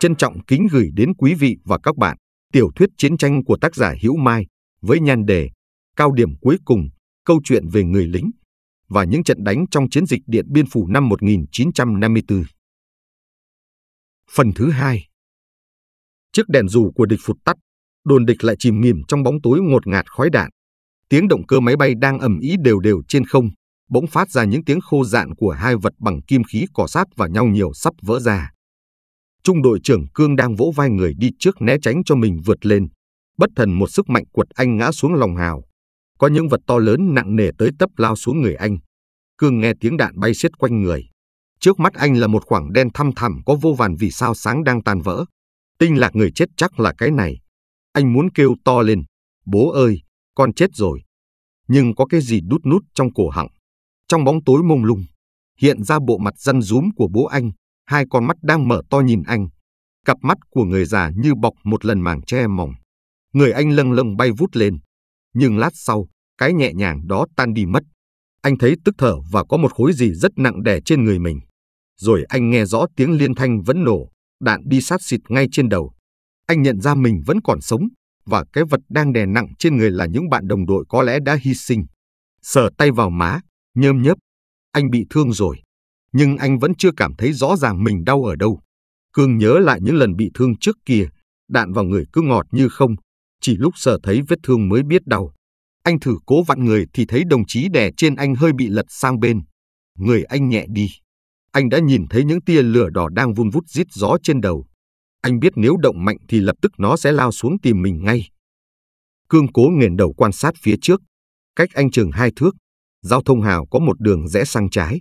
Trân trọng kính gửi đến quý vị và các bạn tiểu thuyết chiến tranh của tác giả Hữu Mai với nhan đề Cao điểm cuối cùng, câu chuyện về người lính và những trận đánh trong chiến dịch Điện Biên Phủ năm 1954. Phần thứ hai Chiếc đèn dù của địch phụt tắt, đồn địch lại chìm nghỉm trong bóng tối ngột ngạt khói đạn. Tiếng động cơ máy bay đang ầm ĩ đều đều trên không, bỗng phát ra những tiếng khô dạn của hai vật bằng kim khí cỏ sát vào nhau nhiều sắp vỡ ra. Trung đội trưởng Cương đang vỗ vai người đi trước né tránh cho mình vượt lên. Bất thần một sức mạnh quật anh ngã xuống lòng hào. Có những vật to lớn nặng nề tới tấp lao xuống người anh. Cương nghe tiếng đạn bay xiết quanh người. Trước mắt anh là một khoảng đen thăm thẳm có vô vàn vì sao sáng đang tan vỡ. Tinh lạc người chết chắc là cái này. Anh muốn kêu to lên. Bố ơi, con chết rồi. Nhưng có cái gì đút nút trong cổ họng. Trong bóng tối mông lung, hiện ra bộ mặt răn rúm của bố anh, hai con mắt đang mở to nhìn anh. Cặp mắt của người già như bọc một lần màng che mỏng. Người anh lâng lâng bay vút lên. Nhưng lát sau, cái nhẹ nhàng đó tan đi mất. Anh thấy tức thở và có một khối gì rất nặng đè trên người mình. Rồi anh nghe rõ tiếng liên thanh vẫn nổ, đạn đi sát xịt ngay trên đầu. Anh nhận ra mình vẫn còn sống, và cái vật đang đè nặng trên người là những bạn đồng đội có lẽ đã hy sinh. Sờ tay vào má, nhơm nhớp. Anh bị thương rồi nhưng anh vẫn chưa cảm thấy rõ ràng mình đau ở đâu. Cương nhớ lại những lần bị thương trước kia, đạn vào người cứ ngọt như không, chỉ lúc sờ thấy vết thương mới biết đau. Anh thử cố vặn người thì thấy đồng chí đè trên anh hơi bị lật sang bên. Người anh nhẹ đi. Anh đã nhìn thấy những tia lửa đỏ đang vun vút rít gió trên đầu. Anh biết nếu động mạnh thì lập tức nó sẽ lao xuống tìm mình ngay. Cương cố nghiền đầu quan sát phía trước. Cách anh chừng hai thước, giao thông hào có một đường rẽ sang trái.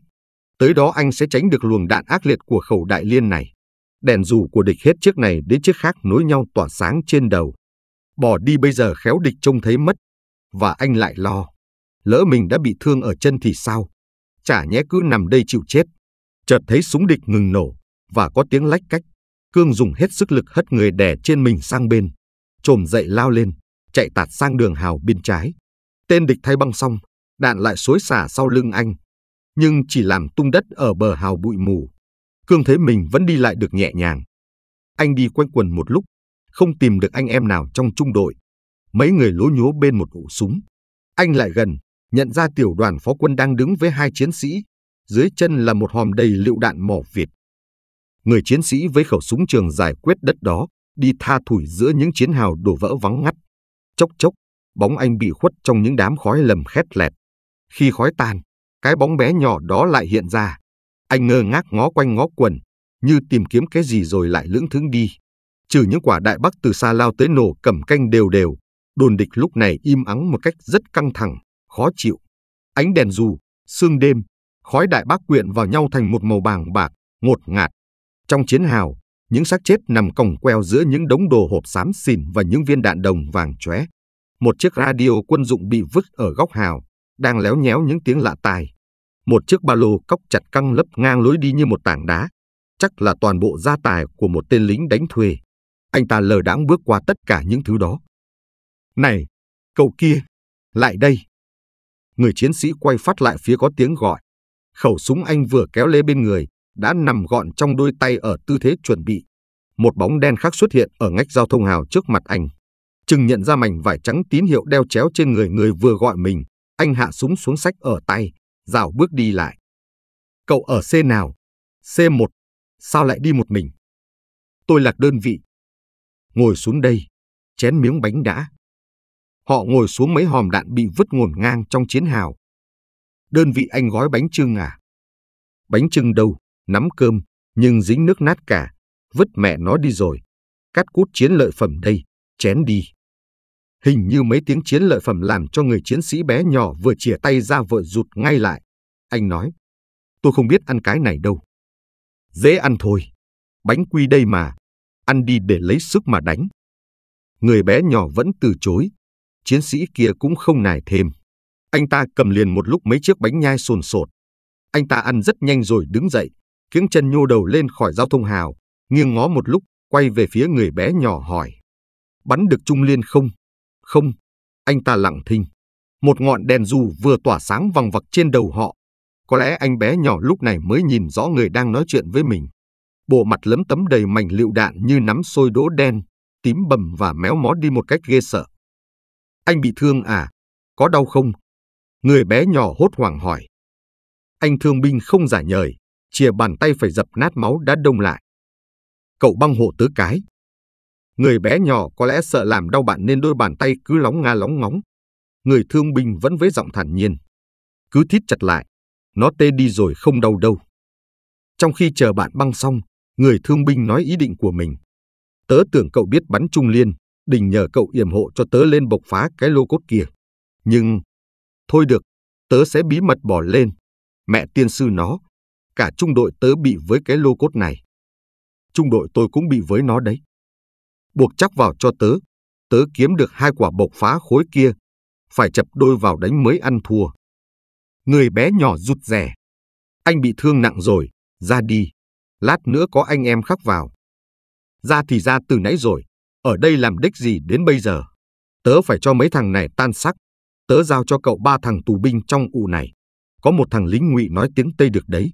Tới đó anh sẽ tránh được luồng đạn ác liệt của khẩu đại liên này. Đèn dù của địch hết chiếc này đến chiếc khác nối nhau tỏa sáng trên đầu. Bỏ đi bây giờ khéo địch trông thấy mất. Và anh lại lo. Lỡ mình đã bị thương ở chân thì sao? Chả nhẽ cứ nằm đây chịu chết. Chợt thấy súng địch ngừng nổ và có tiếng lách cách. Cương dùng hết sức lực hất người đè trên mình sang bên. Trồm dậy lao lên, chạy tạt sang đường hào bên trái. Tên địch thay băng xong, đạn lại xối xả sau lưng anh, nhưng chỉ làm tung đất ở bờ hào bụi mù. Cương thấy mình vẫn đi lại được nhẹ nhàng. Anh đi quanh quần một lúc, không tìm được anh em nào trong trung đội. Mấy người lố nhố bên một ổ súng. Anh lại gần, nhận ra tiểu đoàn phó quân đang đứng với hai chiến sĩ. Dưới chân là một hòm đầy lựu đạn mỏ Việt. Người chiến sĩ với khẩu súng trường giải quyết đất đó, đi tha thủi giữa những chiến hào đổ vỡ vắng ngắt. Chốc chốc, bóng anh bị khuất trong những đám khói lầm khét lẹt. Khi khói tan, cái bóng bé nhỏ đó lại hiện ra. Anh ngơ ngác ngó quanh ngó quần, như tìm kiếm cái gì rồi lại lưỡng thững đi. Trừ những quả đại bắc từ xa lao tới nổ cầm canh đều đều, đồn địch lúc này im ắng một cách rất căng thẳng, khó chịu. Ánh đèn dù, sương đêm, khói đại bác quyện vào nhau thành một màu vàng bạc, ngột ngạt. Trong chiến hào, những xác chết nằm còng queo giữa những đống đồ hộp xám xỉn và những viên đạn đồng vàng chóe. Một chiếc radio quân dụng bị vứt ở góc hào, đang léo nhéo những tiếng lạ tai. Một chiếc ba lô cóc chặt căng lấp ngang lối đi như một tảng đá, chắc là toàn bộ gia tài của một tên lính đánh thuê. Anh ta lờ đãng bước qua tất cả những thứ đó. Này, cậu kia, lại đây. Người chiến sĩ quay phát lại phía có tiếng gọi. Khẩu súng anh vừa kéo lê bên người, đã nằm gọn trong đôi tay ở tư thế chuẩn bị. Một bóng đen khác xuất hiện ở ngách giao thông hào trước mặt anh. Chừng nhận ra mảnh vải trắng tín hiệu đeo chéo trên người người vừa gọi mình, anh hạ súng xuống sách ở tay, rảo bước đi lại. Cậu ở C nào? C1. Sao lại đi một mình? Tôi lạc đơn vị. Ngồi xuống đây, chén miếng bánh đã. Họ ngồi xuống mấy hòm đạn bị vứt ngổn ngang trong chiến hào. Đơn vị anh gói bánh trưng à? Bánh trưng đâu, nắm cơm, nhưng dính nước nát cả. Vứt mẹ nó đi rồi. Cắt cút chiến lợi phẩm đây, chén đi. Hình như mấy tiếng chiến lợi phẩm làm cho người chiến sĩ bé nhỏ vừa chìa tay ra vội rụt ngay lại. Anh nói, tôi không biết ăn cái này đâu. Dễ ăn thôi, bánh quy đây mà, ăn đi để lấy sức mà đánh. Người bé nhỏ vẫn từ chối, chiến sĩ kia cũng không nài thêm. Anh ta cầm liền một lúc mấy chiếc bánh nhai sồn sột. Anh ta ăn rất nhanh rồi đứng dậy, kiếng chân nhô đầu lên khỏi giao thông hào, nghiêng ngó một lúc, quay về phía người bé nhỏ hỏi. Bắn được Trung Liên không? Không, anh ta lặng thinh. Một ngọn đèn dù vừa tỏa sáng vằng vặc trên đầu họ. Có lẽ anh bé nhỏ lúc này mới nhìn rõ người đang nói chuyện với mình. Bộ mặt lấm tấm đầy mảnh lựu đạn như nắm sôi đỗ đen, tím bầm và méo mó đi một cách ghê sợ. Anh bị thương à? Có đau không? Người bé nhỏ hốt hoảng hỏi. Anh thương binh không giả nhời, chìa bàn tay phải dập nát máu đã đông lại. Cậu băng hộ tứ cái, Người bé nhỏ có lẽ sợ làm đau bạn nên đôi bàn tay cứ lóng nga lóng ngóng. Người thương binh vẫn với giọng thản nhiên. Cứ thít chặt lại, nó tê đi rồi không đau đâu. Trong khi chờ bạn băng xong, người thương binh nói ý định của mình. Tớ tưởng cậu biết bắn trung liên, định nhờ cậu yểm hộ cho tớ lên bộc phá cái lô cốt kia. Nhưng, thôi được, tớ sẽ bí mật bỏ lên. Mẹ tiên sư nó, cả trung đội tớ bị với cái lô cốt này. Trung đội tôi cũng bị với nó đấy buộc chắc vào cho tớ. Tớ kiếm được hai quả bộc phá khối kia, phải chập đôi vào đánh mới ăn thua. Người bé nhỏ rụt rè, Anh bị thương nặng rồi, ra đi. Lát nữa có anh em khắc vào. Ra thì ra từ nãy rồi, ở đây làm đích gì đến bây giờ. Tớ phải cho mấy thằng này tan sắc. Tớ giao cho cậu ba thằng tù binh trong ụ này. Có một thằng lính ngụy nói tiếng Tây được đấy.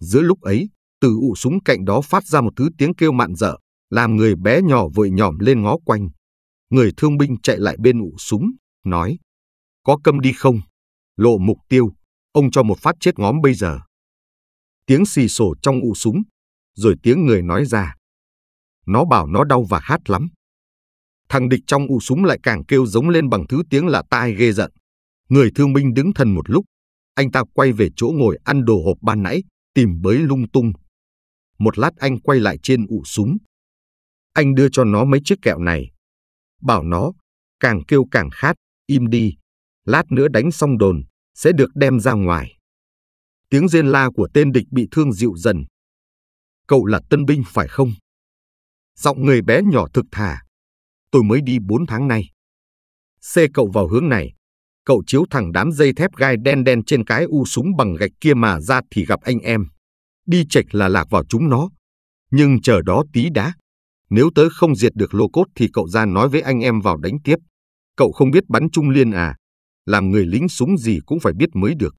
Giữa lúc ấy, từ ụ súng cạnh đó phát ra một thứ tiếng kêu mạn dở làm người bé nhỏ vội nhỏm lên ngó quanh. Người thương binh chạy lại bên ụ súng, nói, có câm đi không? Lộ mục tiêu, ông cho một phát chết ngóm bây giờ. Tiếng xì sổ trong ụ súng, rồi tiếng người nói ra. Nó bảo nó đau và hát lắm. Thằng địch trong ụ súng lại càng kêu giống lên bằng thứ tiếng là tai ghê giận. Người thương binh đứng thần một lúc, anh ta quay về chỗ ngồi ăn đồ hộp ban nãy, tìm bới lung tung. Một lát anh quay lại trên ụ súng, anh đưa cho nó mấy chiếc kẹo này. Bảo nó, càng kêu càng khát, im đi. Lát nữa đánh xong đồn, sẽ được đem ra ngoài. Tiếng rên la của tên địch bị thương dịu dần. Cậu là tân binh phải không? Giọng người bé nhỏ thực thà. Tôi mới đi 4 tháng nay. Xe cậu vào hướng này. Cậu chiếu thẳng đám dây thép gai đen đen trên cái u súng bằng gạch kia mà ra thì gặp anh em. Đi chệch là lạc vào chúng nó. Nhưng chờ đó tí đã. Nếu tớ không diệt được lô cốt thì cậu ra nói với anh em vào đánh tiếp. Cậu không biết bắn trung liên à? Làm người lính súng gì cũng phải biết mới được.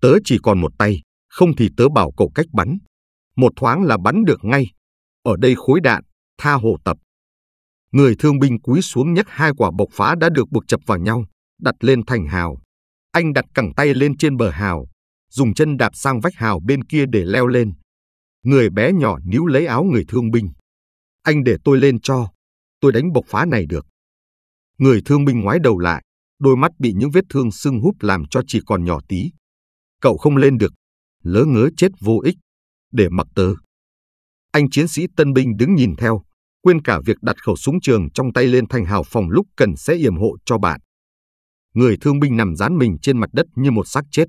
Tớ chỉ còn một tay, không thì tớ bảo cậu cách bắn. Một thoáng là bắn được ngay. Ở đây khối đạn, tha hồ tập. Người thương binh cúi xuống nhấc hai quả bộc phá đã được buộc chập vào nhau, đặt lên thành hào. Anh đặt cẳng tay lên trên bờ hào, dùng chân đạp sang vách hào bên kia để leo lên. Người bé nhỏ níu lấy áo người thương binh anh để tôi lên cho, tôi đánh bộc phá này được. Người thương binh ngoái đầu lại, đôi mắt bị những vết thương sưng húp làm cho chỉ còn nhỏ tí. Cậu không lên được, lỡ ngớ chết vô ích, để mặc tớ. Anh chiến sĩ tân binh đứng nhìn theo, quên cả việc đặt khẩu súng trường trong tay lên thành hào phòng lúc cần sẽ yểm hộ cho bạn. Người thương binh nằm dán mình trên mặt đất như một xác chết.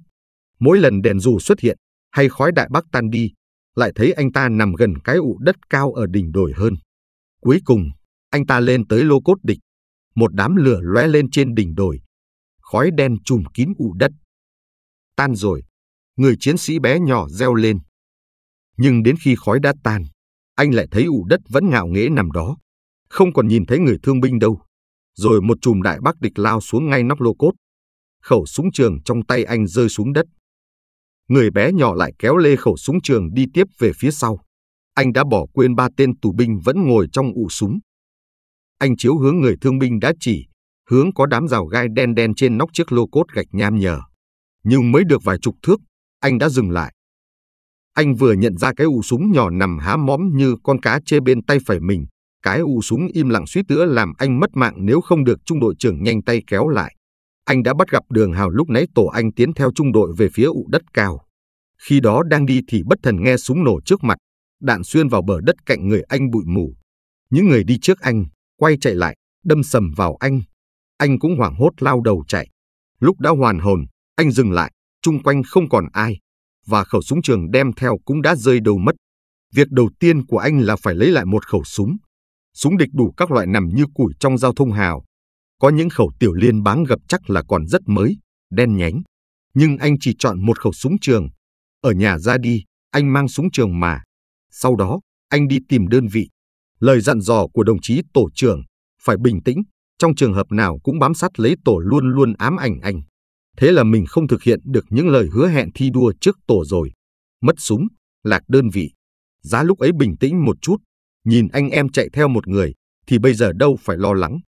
Mỗi lần đèn dù xuất hiện, hay khói đại bác tan đi, lại thấy anh ta nằm gần cái ụ đất cao ở đỉnh đồi hơn. Cuối cùng, anh ta lên tới lô cốt địch, một đám lửa lóe lên trên đỉnh đồi, khói đen trùm kín ụ đất. Tan rồi, người chiến sĩ bé nhỏ reo lên. Nhưng đến khi khói đã tan, anh lại thấy ụ đất vẫn ngạo nghễ nằm đó, không còn nhìn thấy người thương binh đâu. Rồi một chùm đại bác địch lao xuống ngay nóc lô cốt. Khẩu súng trường trong tay anh rơi xuống đất người bé nhỏ lại kéo lê khẩu súng trường đi tiếp về phía sau. Anh đã bỏ quên ba tên tù binh vẫn ngồi trong ụ súng. Anh chiếu hướng người thương binh đã chỉ, hướng có đám rào gai đen đen trên nóc chiếc lô cốt gạch nham nhở. Nhưng mới được vài chục thước, anh đã dừng lại. Anh vừa nhận ra cái ụ súng nhỏ nằm há mõm như con cá chê bên tay phải mình. Cái ụ súng im lặng suýt nữa làm anh mất mạng nếu không được trung đội trưởng nhanh tay kéo lại anh đã bắt gặp đường hào lúc nãy tổ anh tiến theo trung đội về phía ụ đất cao. Khi đó đang đi thì bất thần nghe súng nổ trước mặt, đạn xuyên vào bờ đất cạnh người anh bụi mù. Những người đi trước anh, quay chạy lại, đâm sầm vào anh. Anh cũng hoảng hốt lao đầu chạy. Lúc đã hoàn hồn, anh dừng lại, chung quanh không còn ai. Và khẩu súng trường đem theo cũng đã rơi đầu mất. Việc đầu tiên của anh là phải lấy lại một khẩu súng. Súng địch đủ các loại nằm như củi trong giao thông hào, có những khẩu tiểu liên báng gập chắc là còn rất mới, đen nhánh. Nhưng anh chỉ chọn một khẩu súng trường. Ở nhà ra đi, anh mang súng trường mà. Sau đó, anh đi tìm đơn vị. Lời dặn dò của đồng chí tổ trưởng, phải bình tĩnh, trong trường hợp nào cũng bám sát lấy tổ luôn luôn ám ảnh anh. Thế là mình không thực hiện được những lời hứa hẹn thi đua trước tổ rồi. Mất súng, lạc đơn vị. Giá lúc ấy bình tĩnh một chút, nhìn anh em chạy theo một người, thì bây giờ đâu phải lo lắng.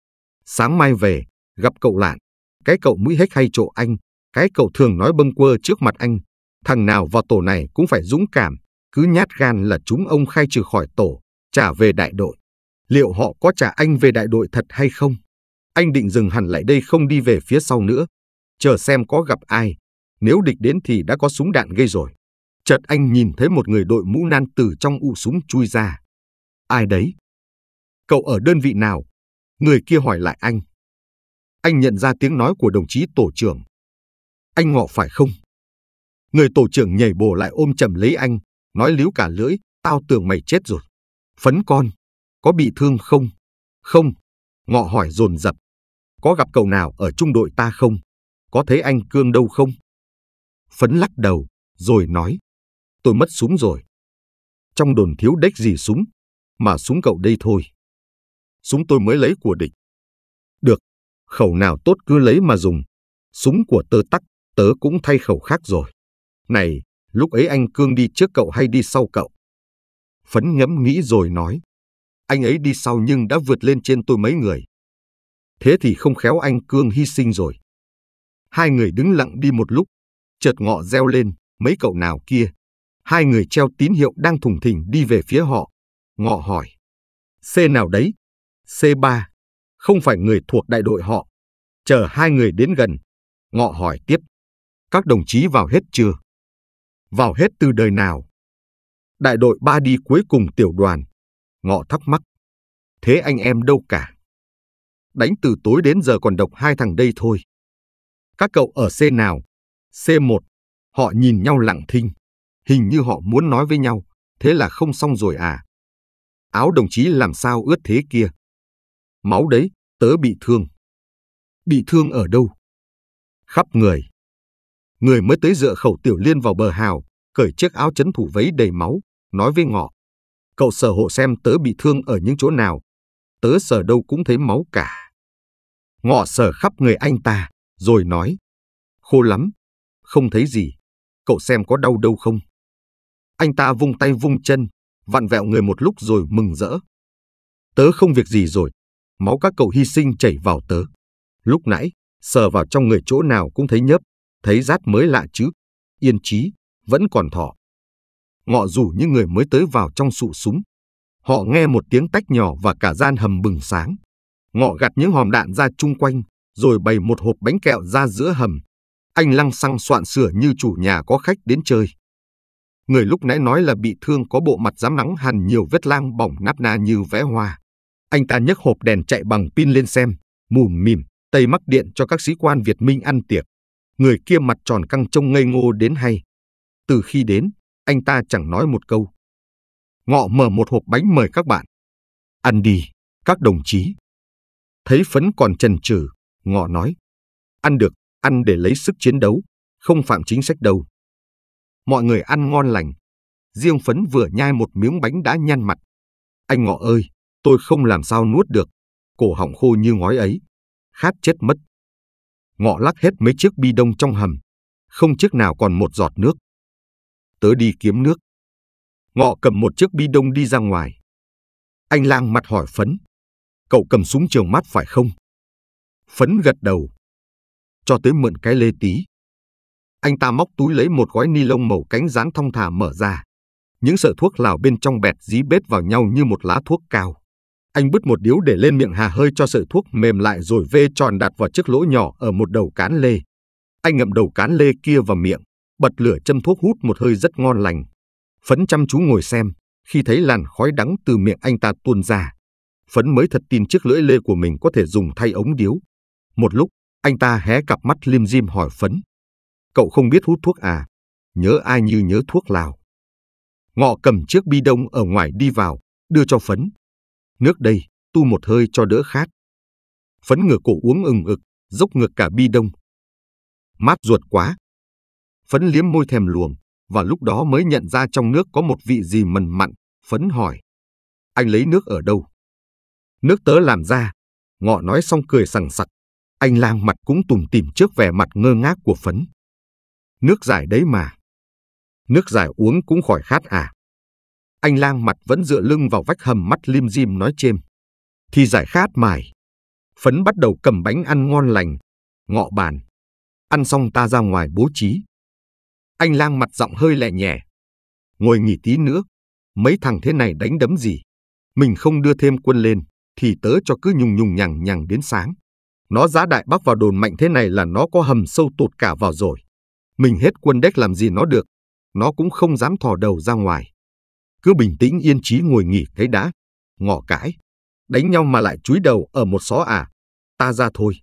Sáng mai về, gặp cậu lạn, cái cậu mũi hết hay chỗ anh, cái cậu thường nói bâng quơ trước mặt anh. Thằng nào vào tổ này cũng phải dũng cảm, cứ nhát gan là chúng ông khai trừ khỏi tổ, trả về đại đội. Liệu họ có trả anh về đại đội thật hay không? Anh định dừng hẳn lại đây không đi về phía sau nữa. Chờ xem có gặp ai. Nếu địch đến thì đã có súng đạn gây rồi. Chợt anh nhìn thấy một người đội mũ nan từ trong ụ súng chui ra. Ai đấy? Cậu ở đơn vị nào? Người kia hỏi lại anh. Anh nhận ra tiếng nói của đồng chí tổ trưởng. Anh ngọ phải không? Người tổ trưởng nhảy bổ lại ôm chầm lấy anh, nói líu cả lưỡi, tao tưởng mày chết rồi. Phấn con, có bị thương không? Không, ngọ hỏi dồn dập. Có gặp cậu nào ở trung đội ta không? Có thấy anh Cương đâu không? Phấn lắc đầu, rồi nói. Tôi mất súng rồi. Trong đồn thiếu đếch gì súng, mà súng cậu đây thôi súng tôi mới lấy của địch. Được, khẩu nào tốt cứ lấy mà dùng. Súng của tớ tắc, tớ cũng thay khẩu khác rồi. Này, lúc ấy anh Cương đi trước cậu hay đi sau cậu? Phấn ngẫm nghĩ rồi nói. Anh ấy đi sau nhưng đã vượt lên trên tôi mấy người. Thế thì không khéo anh Cương hy sinh rồi. Hai người đứng lặng đi một lúc, chợt ngọ reo lên, mấy cậu nào kia. Hai người treo tín hiệu đang thủng thình đi về phía họ. Ngọ hỏi, xe nào đấy? C3, không phải người thuộc đại đội họ. Chờ hai người đến gần, ngọ hỏi tiếp. Các đồng chí vào hết chưa? Vào hết từ đời nào? Đại đội ba đi cuối cùng tiểu đoàn. Ngọ thắc mắc. Thế anh em đâu cả? Đánh từ tối đến giờ còn độc hai thằng đây thôi. Các cậu ở C nào? C1. Họ nhìn nhau lặng thinh. Hình như họ muốn nói với nhau. Thế là không xong rồi à? Áo đồng chí làm sao ướt thế kia? Máu đấy, tớ bị thương. Bị thương ở đâu? Khắp người. Người mới tới dựa khẩu tiểu liên vào bờ hào, cởi chiếc áo chấn thủ vấy đầy máu, nói với ngọ. Cậu sở hộ xem tớ bị thương ở những chỗ nào. Tớ sở đâu cũng thấy máu cả. Ngọ sở khắp người anh ta, rồi nói. Khô lắm, không thấy gì. Cậu xem có đau đâu không? Anh ta vung tay vung chân, vặn vẹo người một lúc rồi mừng rỡ. Tớ không việc gì rồi, máu các cậu hy sinh chảy vào tớ. Lúc nãy, sờ vào trong người chỗ nào cũng thấy nhấp, thấy rát mới lạ chứ. Yên trí, vẫn còn thọ. Ngọ rủ những người mới tới vào trong sụ súng. Họ nghe một tiếng tách nhỏ và cả gian hầm bừng sáng. Ngọ gặt những hòm đạn ra chung quanh, rồi bày một hộp bánh kẹo ra giữa hầm. Anh lăng xăng soạn sửa như chủ nhà có khách đến chơi. Người lúc nãy nói là bị thương có bộ mặt dám nắng hằn nhiều vết lang bỏng nắp na như vẽ hoa. Anh ta nhấc hộp đèn chạy bằng pin lên xem, mùm mỉm, tay mắc điện cho các sĩ quan Việt Minh ăn tiệc. Người kia mặt tròn căng trông ngây ngô đến hay. Từ khi đến, anh ta chẳng nói một câu. Ngọ mở một hộp bánh mời các bạn. Ăn đi, các đồng chí. Thấy phấn còn chần chừ, Ngọ nói. Ăn được, ăn để lấy sức chiến đấu, không phạm chính sách đâu. Mọi người ăn ngon lành. Riêng phấn vừa nhai một miếng bánh đã nhăn mặt. Anh Ngọ ơi, Tôi không làm sao nuốt được, cổ họng khô như ngói ấy, khát chết mất. Ngọ lắc hết mấy chiếc bi đông trong hầm, không chiếc nào còn một giọt nước. Tớ đi kiếm nước. Ngọ cầm một chiếc bi đông đi ra ngoài. Anh lang mặt hỏi Phấn. Cậu cầm súng trường mắt phải không? Phấn gật đầu. Cho tới mượn cái lê tí. Anh ta móc túi lấy một gói ni lông màu cánh rán thong thả mở ra. Những sợi thuốc lào bên trong bẹt dí bết vào nhau như một lá thuốc cao. Anh bứt một điếu để lên miệng hà hơi cho sợi thuốc mềm lại rồi vê tròn đặt vào chiếc lỗ nhỏ ở một đầu cán lê. Anh ngậm đầu cán lê kia vào miệng, bật lửa châm thuốc hút một hơi rất ngon lành. Phấn chăm chú ngồi xem, khi thấy làn khói đắng từ miệng anh ta tuôn ra. Phấn mới thật tin chiếc lưỡi lê của mình có thể dùng thay ống điếu. Một lúc, anh ta hé cặp mắt lim dim hỏi Phấn. Cậu không biết hút thuốc à? Nhớ ai như nhớ thuốc lào. Ngọ cầm chiếc bi đông ở ngoài đi vào, đưa cho Phấn. Nước đây, tu một hơi cho đỡ khát. Phấn ngửa cổ uống ừng ực, dốc ngược cả bi đông. Mát ruột quá. Phấn liếm môi thèm luồng, và lúc đó mới nhận ra trong nước có một vị gì mần mặn, Phấn hỏi. Anh lấy nước ở đâu? Nước tớ làm ra. Ngọ nói xong cười sằng sặc. Anh lang mặt cũng tùng tìm trước vẻ mặt ngơ ngác của Phấn. Nước giải đấy mà. Nước giải uống cũng khỏi khát à anh lang mặt vẫn dựa lưng vào vách hầm mắt lim dim nói chêm. Thì giải khát mải. Phấn bắt đầu cầm bánh ăn ngon lành, ngọ bàn. Ăn xong ta ra ngoài bố trí. Anh lang mặt giọng hơi lẹ nhẹ. Ngồi nghỉ tí nữa, mấy thằng thế này đánh đấm gì. Mình không đưa thêm quân lên, thì tớ cho cứ nhung nhung nhằng nhằng đến sáng. Nó giá đại bắc vào đồn mạnh thế này là nó có hầm sâu tột cả vào rồi. Mình hết quân đếch làm gì nó được, nó cũng không dám thò đầu ra ngoài. Cứ bình tĩnh yên trí ngồi nghỉ thấy đã. Ngỏ cãi. Đánh nhau mà lại chúi đầu ở một xó à. Ta ra thôi.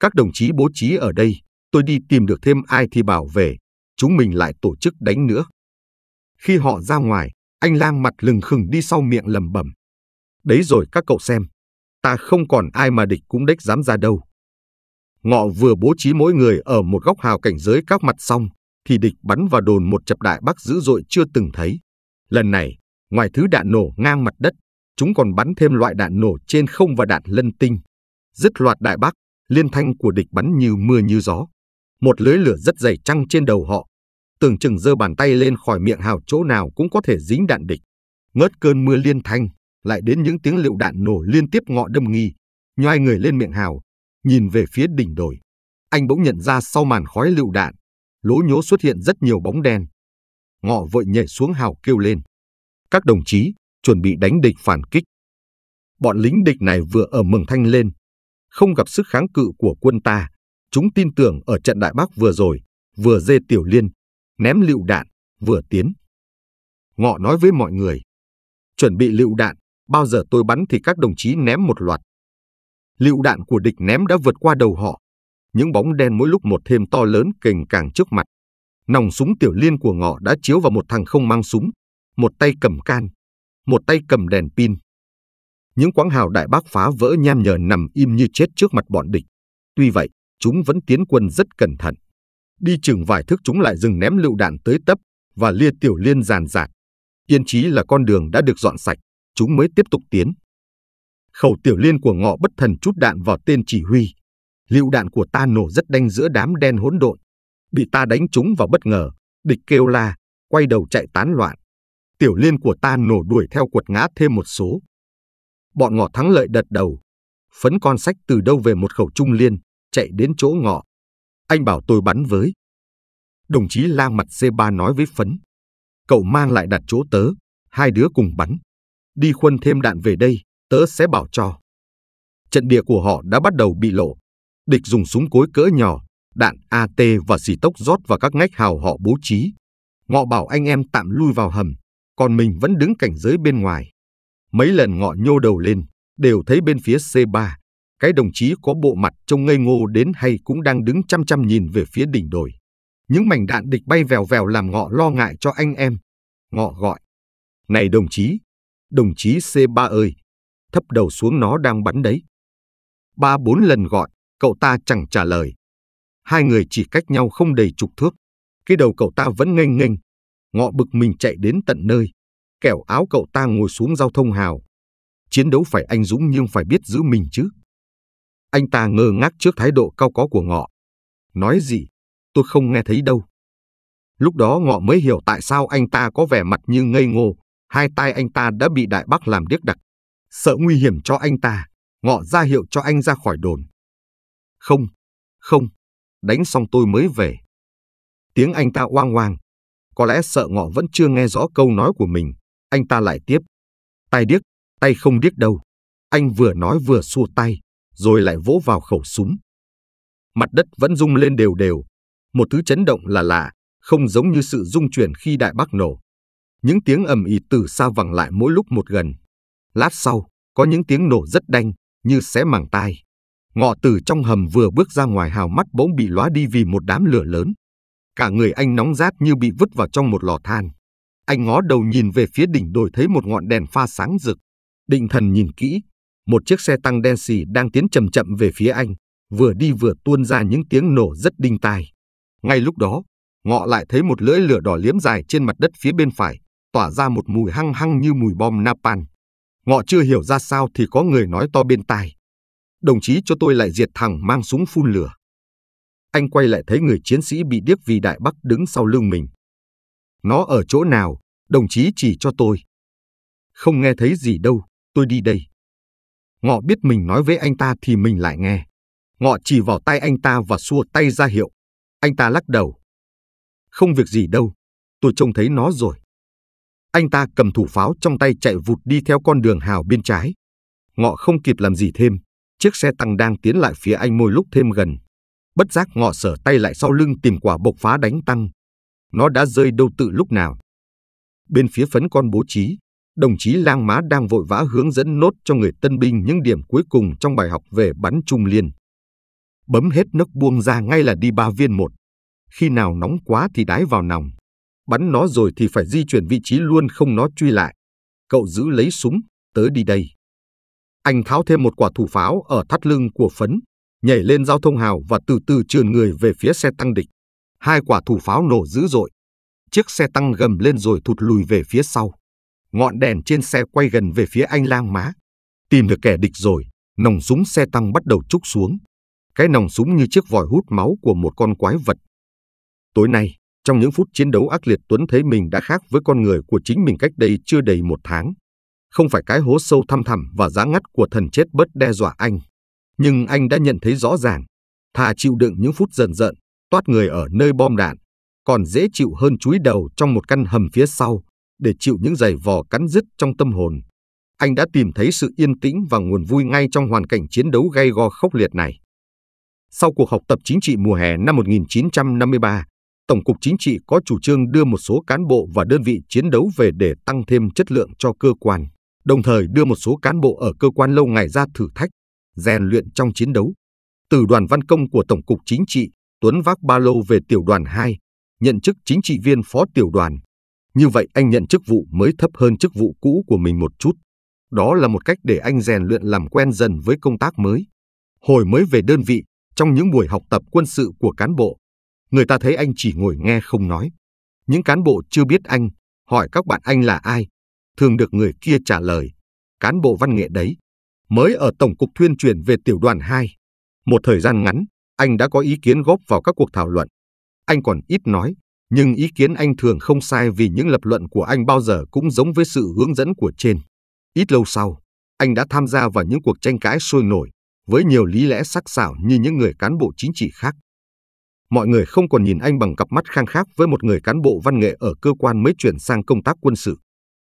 Các đồng chí bố trí ở đây. Tôi đi tìm được thêm ai thì bảo về. Chúng mình lại tổ chức đánh nữa. Khi họ ra ngoài, anh lang mặt lừng khừng đi sau miệng lầm bẩm. Đấy rồi các cậu xem. Ta không còn ai mà địch cũng đếch dám ra đâu. Ngọ vừa bố trí mỗi người ở một góc hào cảnh giới các mặt xong, thì địch bắn vào đồn một chập đại bác dữ dội chưa từng thấy. Lần này, Ngoài thứ đạn nổ ngang mặt đất, chúng còn bắn thêm loại đạn nổ trên không và đạn lân tinh. Dứt loạt đại bác, liên thanh của địch bắn như mưa như gió. Một lưới lửa rất dày trăng trên đầu họ. Tưởng chừng giơ bàn tay lên khỏi miệng hào chỗ nào cũng có thể dính đạn địch. Ngớt cơn mưa liên thanh, lại đến những tiếng liệu đạn nổ liên tiếp ngọ đâm nghi. Nhoai người lên miệng hào, nhìn về phía đỉnh đồi. Anh bỗng nhận ra sau màn khói lựu đạn, lỗ nhố xuất hiện rất nhiều bóng đen. Ngọ vội nhảy xuống hào kêu lên các đồng chí chuẩn bị đánh địch phản kích. Bọn lính địch này vừa ở mừng thanh lên, không gặp sức kháng cự của quân ta, chúng tin tưởng ở trận Đại Bắc vừa rồi, vừa dê tiểu liên, ném lựu đạn, vừa tiến. Ngọ nói với mọi người, chuẩn bị lựu đạn, bao giờ tôi bắn thì các đồng chí ném một loạt. Lựu đạn của địch ném đã vượt qua đầu họ, những bóng đen mỗi lúc một thêm to lớn kềnh càng trước mặt. Nòng súng tiểu liên của ngọ đã chiếu vào một thằng không mang súng, một tay cầm can, một tay cầm đèn pin. Những quáng hào đại bác phá vỡ nham nhở nằm im như chết trước mặt bọn địch. Tuy vậy, chúng vẫn tiến quân rất cẩn thận. Đi chừng vài thước chúng lại dừng ném lựu đạn tới tấp và lia tiểu liên giàn giạt. Yên chí là con đường đã được dọn sạch, chúng mới tiếp tục tiến. Khẩu tiểu liên của ngọ bất thần chút đạn vào tên chỉ huy. Lựu đạn của ta nổ rất đanh giữa đám đen hỗn độn. Bị ta đánh chúng vào bất ngờ, địch kêu la, quay đầu chạy tán loạn tiểu liên của ta nổ đuổi theo quật ngã thêm một số. Bọn ngọ thắng lợi đật đầu. Phấn con sách từ đâu về một khẩu trung liên, chạy đến chỗ ngọ. Anh bảo tôi bắn với. Đồng chí la mặt C3 nói với Phấn. Cậu mang lại đặt chỗ tớ, hai đứa cùng bắn. Đi khuân thêm đạn về đây, tớ sẽ bảo cho. Trận địa của họ đã bắt đầu bị lộ. Địch dùng súng cối cỡ nhỏ, đạn AT và xì tốc rót vào các ngách hào họ bố trí. Ngọ bảo anh em tạm lui vào hầm, còn mình vẫn đứng cảnh giới bên ngoài. Mấy lần ngọ nhô đầu lên, đều thấy bên phía C3, cái đồng chí có bộ mặt trông ngây ngô đến hay cũng đang đứng chăm chăm nhìn về phía đỉnh đồi. Những mảnh đạn địch bay vèo vèo làm ngọ lo ngại cho anh em. Ngọ gọi. Này đồng chí, đồng chí C3 ơi, thấp đầu xuống nó đang bắn đấy. Ba bốn lần gọi, cậu ta chẳng trả lời. Hai người chỉ cách nhau không đầy chục thước. Cái đầu cậu ta vẫn nghênh nghênh, Ngọ bực mình chạy đến tận nơi, kẻo áo cậu ta ngồi xuống giao thông hào. Chiến đấu phải anh dũng nhưng phải biết giữ mình chứ. Anh ta ngơ ngác trước thái độ cao có của Ngọ. Nói gì, tôi không nghe thấy đâu. Lúc đó Ngọ mới hiểu tại sao anh ta có vẻ mặt như ngây ngô, hai tay anh ta đã bị đại bác làm điếc đặc. Sợ nguy hiểm cho anh ta, Ngọ ra hiệu cho anh ra khỏi đồn. Không, không, đánh xong tôi mới về. Tiếng anh ta oang oang, có lẽ sợ ngọ vẫn chưa nghe rõ câu nói của mình, anh ta lại tiếp. Tay điếc, tay không điếc đâu. Anh vừa nói vừa xua tay, rồi lại vỗ vào khẩu súng. Mặt đất vẫn rung lên đều đều. Một thứ chấn động là lạ, không giống như sự rung chuyển khi đại bác nổ. Những tiếng ầm ỉ từ xa vẳng lại mỗi lúc một gần. Lát sau, có những tiếng nổ rất đanh, như xé màng tai. Ngọ từ trong hầm vừa bước ra ngoài hào mắt bỗng bị lóa đi vì một đám lửa lớn. Cả người anh nóng rát như bị vứt vào trong một lò than. Anh ngó đầu nhìn về phía đỉnh đồi thấy một ngọn đèn pha sáng rực. Định thần nhìn kỹ, một chiếc xe tăng đen xì đang tiến chậm chậm về phía anh, vừa đi vừa tuôn ra những tiếng nổ rất đinh tai. Ngay lúc đó, ngọ lại thấy một lưỡi lửa đỏ liếm dài trên mặt đất phía bên phải, tỏa ra một mùi hăng hăng như mùi bom napan. Ngọ chưa hiểu ra sao thì có người nói to bên tai. Đồng chí cho tôi lại diệt thằng mang súng phun lửa anh quay lại thấy người chiến sĩ bị điếc vì Đại Bắc đứng sau lưng mình. Nó ở chỗ nào, đồng chí chỉ cho tôi. Không nghe thấy gì đâu, tôi đi đây. Ngọ biết mình nói với anh ta thì mình lại nghe. Ngọ chỉ vào tay anh ta và xua tay ra hiệu. Anh ta lắc đầu. Không việc gì đâu, tôi trông thấy nó rồi. Anh ta cầm thủ pháo trong tay chạy vụt đi theo con đường hào bên trái. Ngọ không kịp làm gì thêm, chiếc xe tăng đang tiến lại phía anh môi lúc thêm gần bất giác ngọ sở tay lại sau lưng tìm quả bộc phá đánh tăng. Nó đã rơi đâu tự lúc nào. Bên phía phấn con bố trí, đồng chí lang má đang vội vã hướng dẫn nốt cho người tân binh những điểm cuối cùng trong bài học về bắn trung liên. Bấm hết nấc buông ra ngay là đi ba viên một. Khi nào nóng quá thì đái vào nòng. Bắn nó rồi thì phải di chuyển vị trí luôn không nó truy lại. Cậu giữ lấy súng, tớ đi đây. Anh tháo thêm một quả thủ pháo ở thắt lưng của phấn, nhảy lên giao thông hào và từ từ trườn người về phía xe tăng địch. Hai quả thủ pháo nổ dữ dội. Chiếc xe tăng gầm lên rồi thụt lùi về phía sau. Ngọn đèn trên xe quay gần về phía anh lang má. Tìm được kẻ địch rồi, nòng súng xe tăng bắt đầu trúc xuống. Cái nòng súng như chiếc vòi hút máu của một con quái vật. Tối nay, trong những phút chiến đấu ác liệt Tuấn thấy mình đã khác với con người của chính mình cách đây chưa đầy một tháng. Không phải cái hố sâu thăm thẳm và giá ngắt của thần chết bớt đe dọa anh, nhưng anh đã nhận thấy rõ ràng, thà chịu đựng những phút dần dần, toát người ở nơi bom đạn, còn dễ chịu hơn chúi đầu trong một căn hầm phía sau để chịu những giày vò cắn dứt trong tâm hồn. Anh đã tìm thấy sự yên tĩnh và nguồn vui ngay trong hoàn cảnh chiến đấu gay go khốc liệt này. Sau cuộc học tập chính trị mùa hè năm 1953, Tổng cục Chính trị có chủ trương đưa một số cán bộ và đơn vị chiến đấu về để tăng thêm chất lượng cho cơ quan, đồng thời đưa một số cán bộ ở cơ quan lâu ngày ra thử thách rèn luyện trong chiến đấu. Từ đoàn văn công của Tổng cục Chính trị, Tuấn vác ba lô về tiểu đoàn 2, nhận chức chính trị viên phó tiểu đoàn. Như vậy anh nhận chức vụ mới thấp hơn chức vụ cũ của mình một chút. Đó là một cách để anh rèn luyện làm quen dần với công tác mới. Hồi mới về đơn vị, trong những buổi học tập quân sự của cán bộ, người ta thấy anh chỉ ngồi nghe không nói. Những cán bộ chưa biết anh, hỏi các bạn anh là ai, thường được người kia trả lời, cán bộ văn nghệ đấy mới ở Tổng cục tuyên truyền về tiểu đoàn 2. Một thời gian ngắn, anh đã có ý kiến góp vào các cuộc thảo luận. Anh còn ít nói, nhưng ý kiến anh thường không sai vì những lập luận của anh bao giờ cũng giống với sự hướng dẫn của trên. Ít lâu sau, anh đã tham gia vào những cuộc tranh cãi sôi nổi, với nhiều lý lẽ sắc sảo như những người cán bộ chính trị khác. Mọi người không còn nhìn anh bằng cặp mắt khang khác với một người cán bộ văn nghệ ở cơ quan mới chuyển sang công tác quân sự.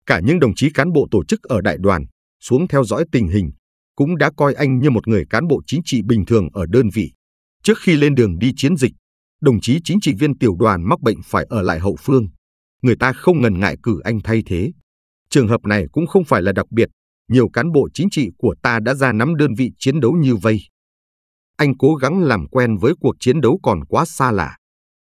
Cả những đồng chí cán bộ tổ chức ở đại đoàn xuống theo dõi tình hình cũng đã coi anh như một người cán bộ chính trị bình thường ở đơn vị. Trước khi lên đường đi chiến dịch, đồng chí chính trị viên tiểu đoàn mắc bệnh phải ở lại hậu phương. Người ta không ngần ngại cử anh thay thế. Trường hợp này cũng không phải là đặc biệt, nhiều cán bộ chính trị của ta đã ra nắm đơn vị chiến đấu như vây. Anh cố gắng làm quen với cuộc chiến đấu còn quá xa lạ.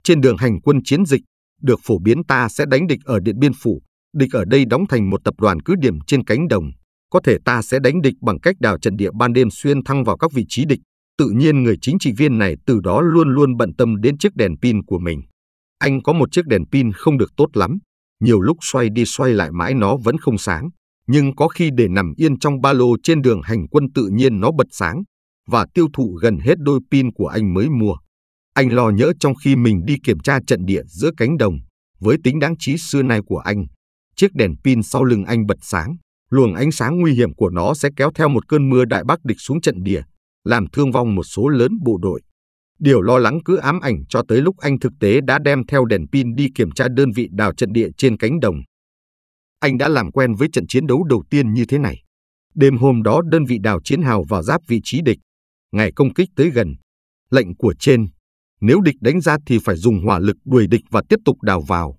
Trên đường hành quân chiến dịch, được phổ biến ta sẽ đánh địch ở Điện Biên Phủ, địch ở đây đóng thành một tập đoàn cứ điểm trên cánh đồng. Có thể ta sẽ đánh địch bằng cách đào trận địa ban đêm xuyên thăng vào các vị trí địch. Tự nhiên người chính trị viên này từ đó luôn luôn bận tâm đến chiếc đèn pin của mình. Anh có một chiếc đèn pin không được tốt lắm. Nhiều lúc xoay đi xoay lại mãi nó vẫn không sáng. Nhưng có khi để nằm yên trong ba lô trên đường hành quân tự nhiên nó bật sáng và tiêu thụ gần hết đôi pin của anh mới mua. Anh lo nhỡ trong khi mình đi kiểm tra trận địa giữa cánh đồng, với tính đáng trí xưa nay của anh, chiếc đèn pin sau lưng anh bật sáng, luồng ánh sáng nguy hiểm của nó sẽ kéo theo một cơn mưa đại bác địch xuống trận địa, làm thương vong một số lớn bộ đội. Điều lo lắng cứ ám ảnh cho tới lúc anh thực tế đã đem theo đèn pin đi kiểm tra đơn vị đào trận địa trên cánh đồng. Anh đã làm quen với trận chiến đấu đầu tiên như thế này. Đêm hôm đó đơn vị đào chiến hào vào giáp vị trí địch. Ngày công kích tới gần. Lệnh của trên. Nếu địch đánh ra thì phải dùng hỏa lực đuổi địch và tiếp tục đào vào.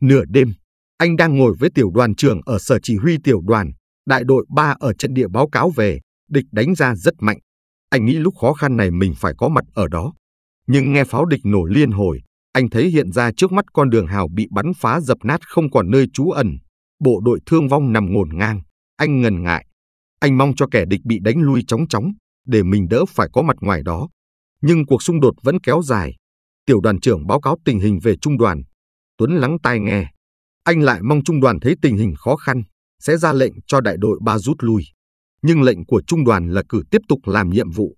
Nửa đêm, anh đang ngồi với tiểu đoàn trưởng ở sở chỉ huy tiểu đoàn, đại đội 3 ở trận địa báo cáo về, địch đánh ra rất mạnh. Anh nghĩ lúc khó khăn này mình phải có mặt ở đó. Nhưng nghe pháo địch nổ liên hồi, anh thấy hiện ra trước mắt con đường hào bị bắn phá dập nát không còn nơi trú ẩn. Bộ đội thương vong nằm ngổn ngang, anh ngần ngại. Anh mong cho kẻ địch bị đánh lui chóng chóng, để mình đỡ phải có mặt ngoài đó. Nhưng cuộc xung đột vẫn kéo dài. Tiểu đoàn trưởng báo cáo tình hình về trung đoàn. Tuấn lắng tai nghe, anh lại mong trung đoàn thấy tình hình khó khăn, sẽ ra lệnh cho đại đội ba rút lui. Nhưng lệnh của trung đoàn là cử tiếp tục làm nhiệm vụ.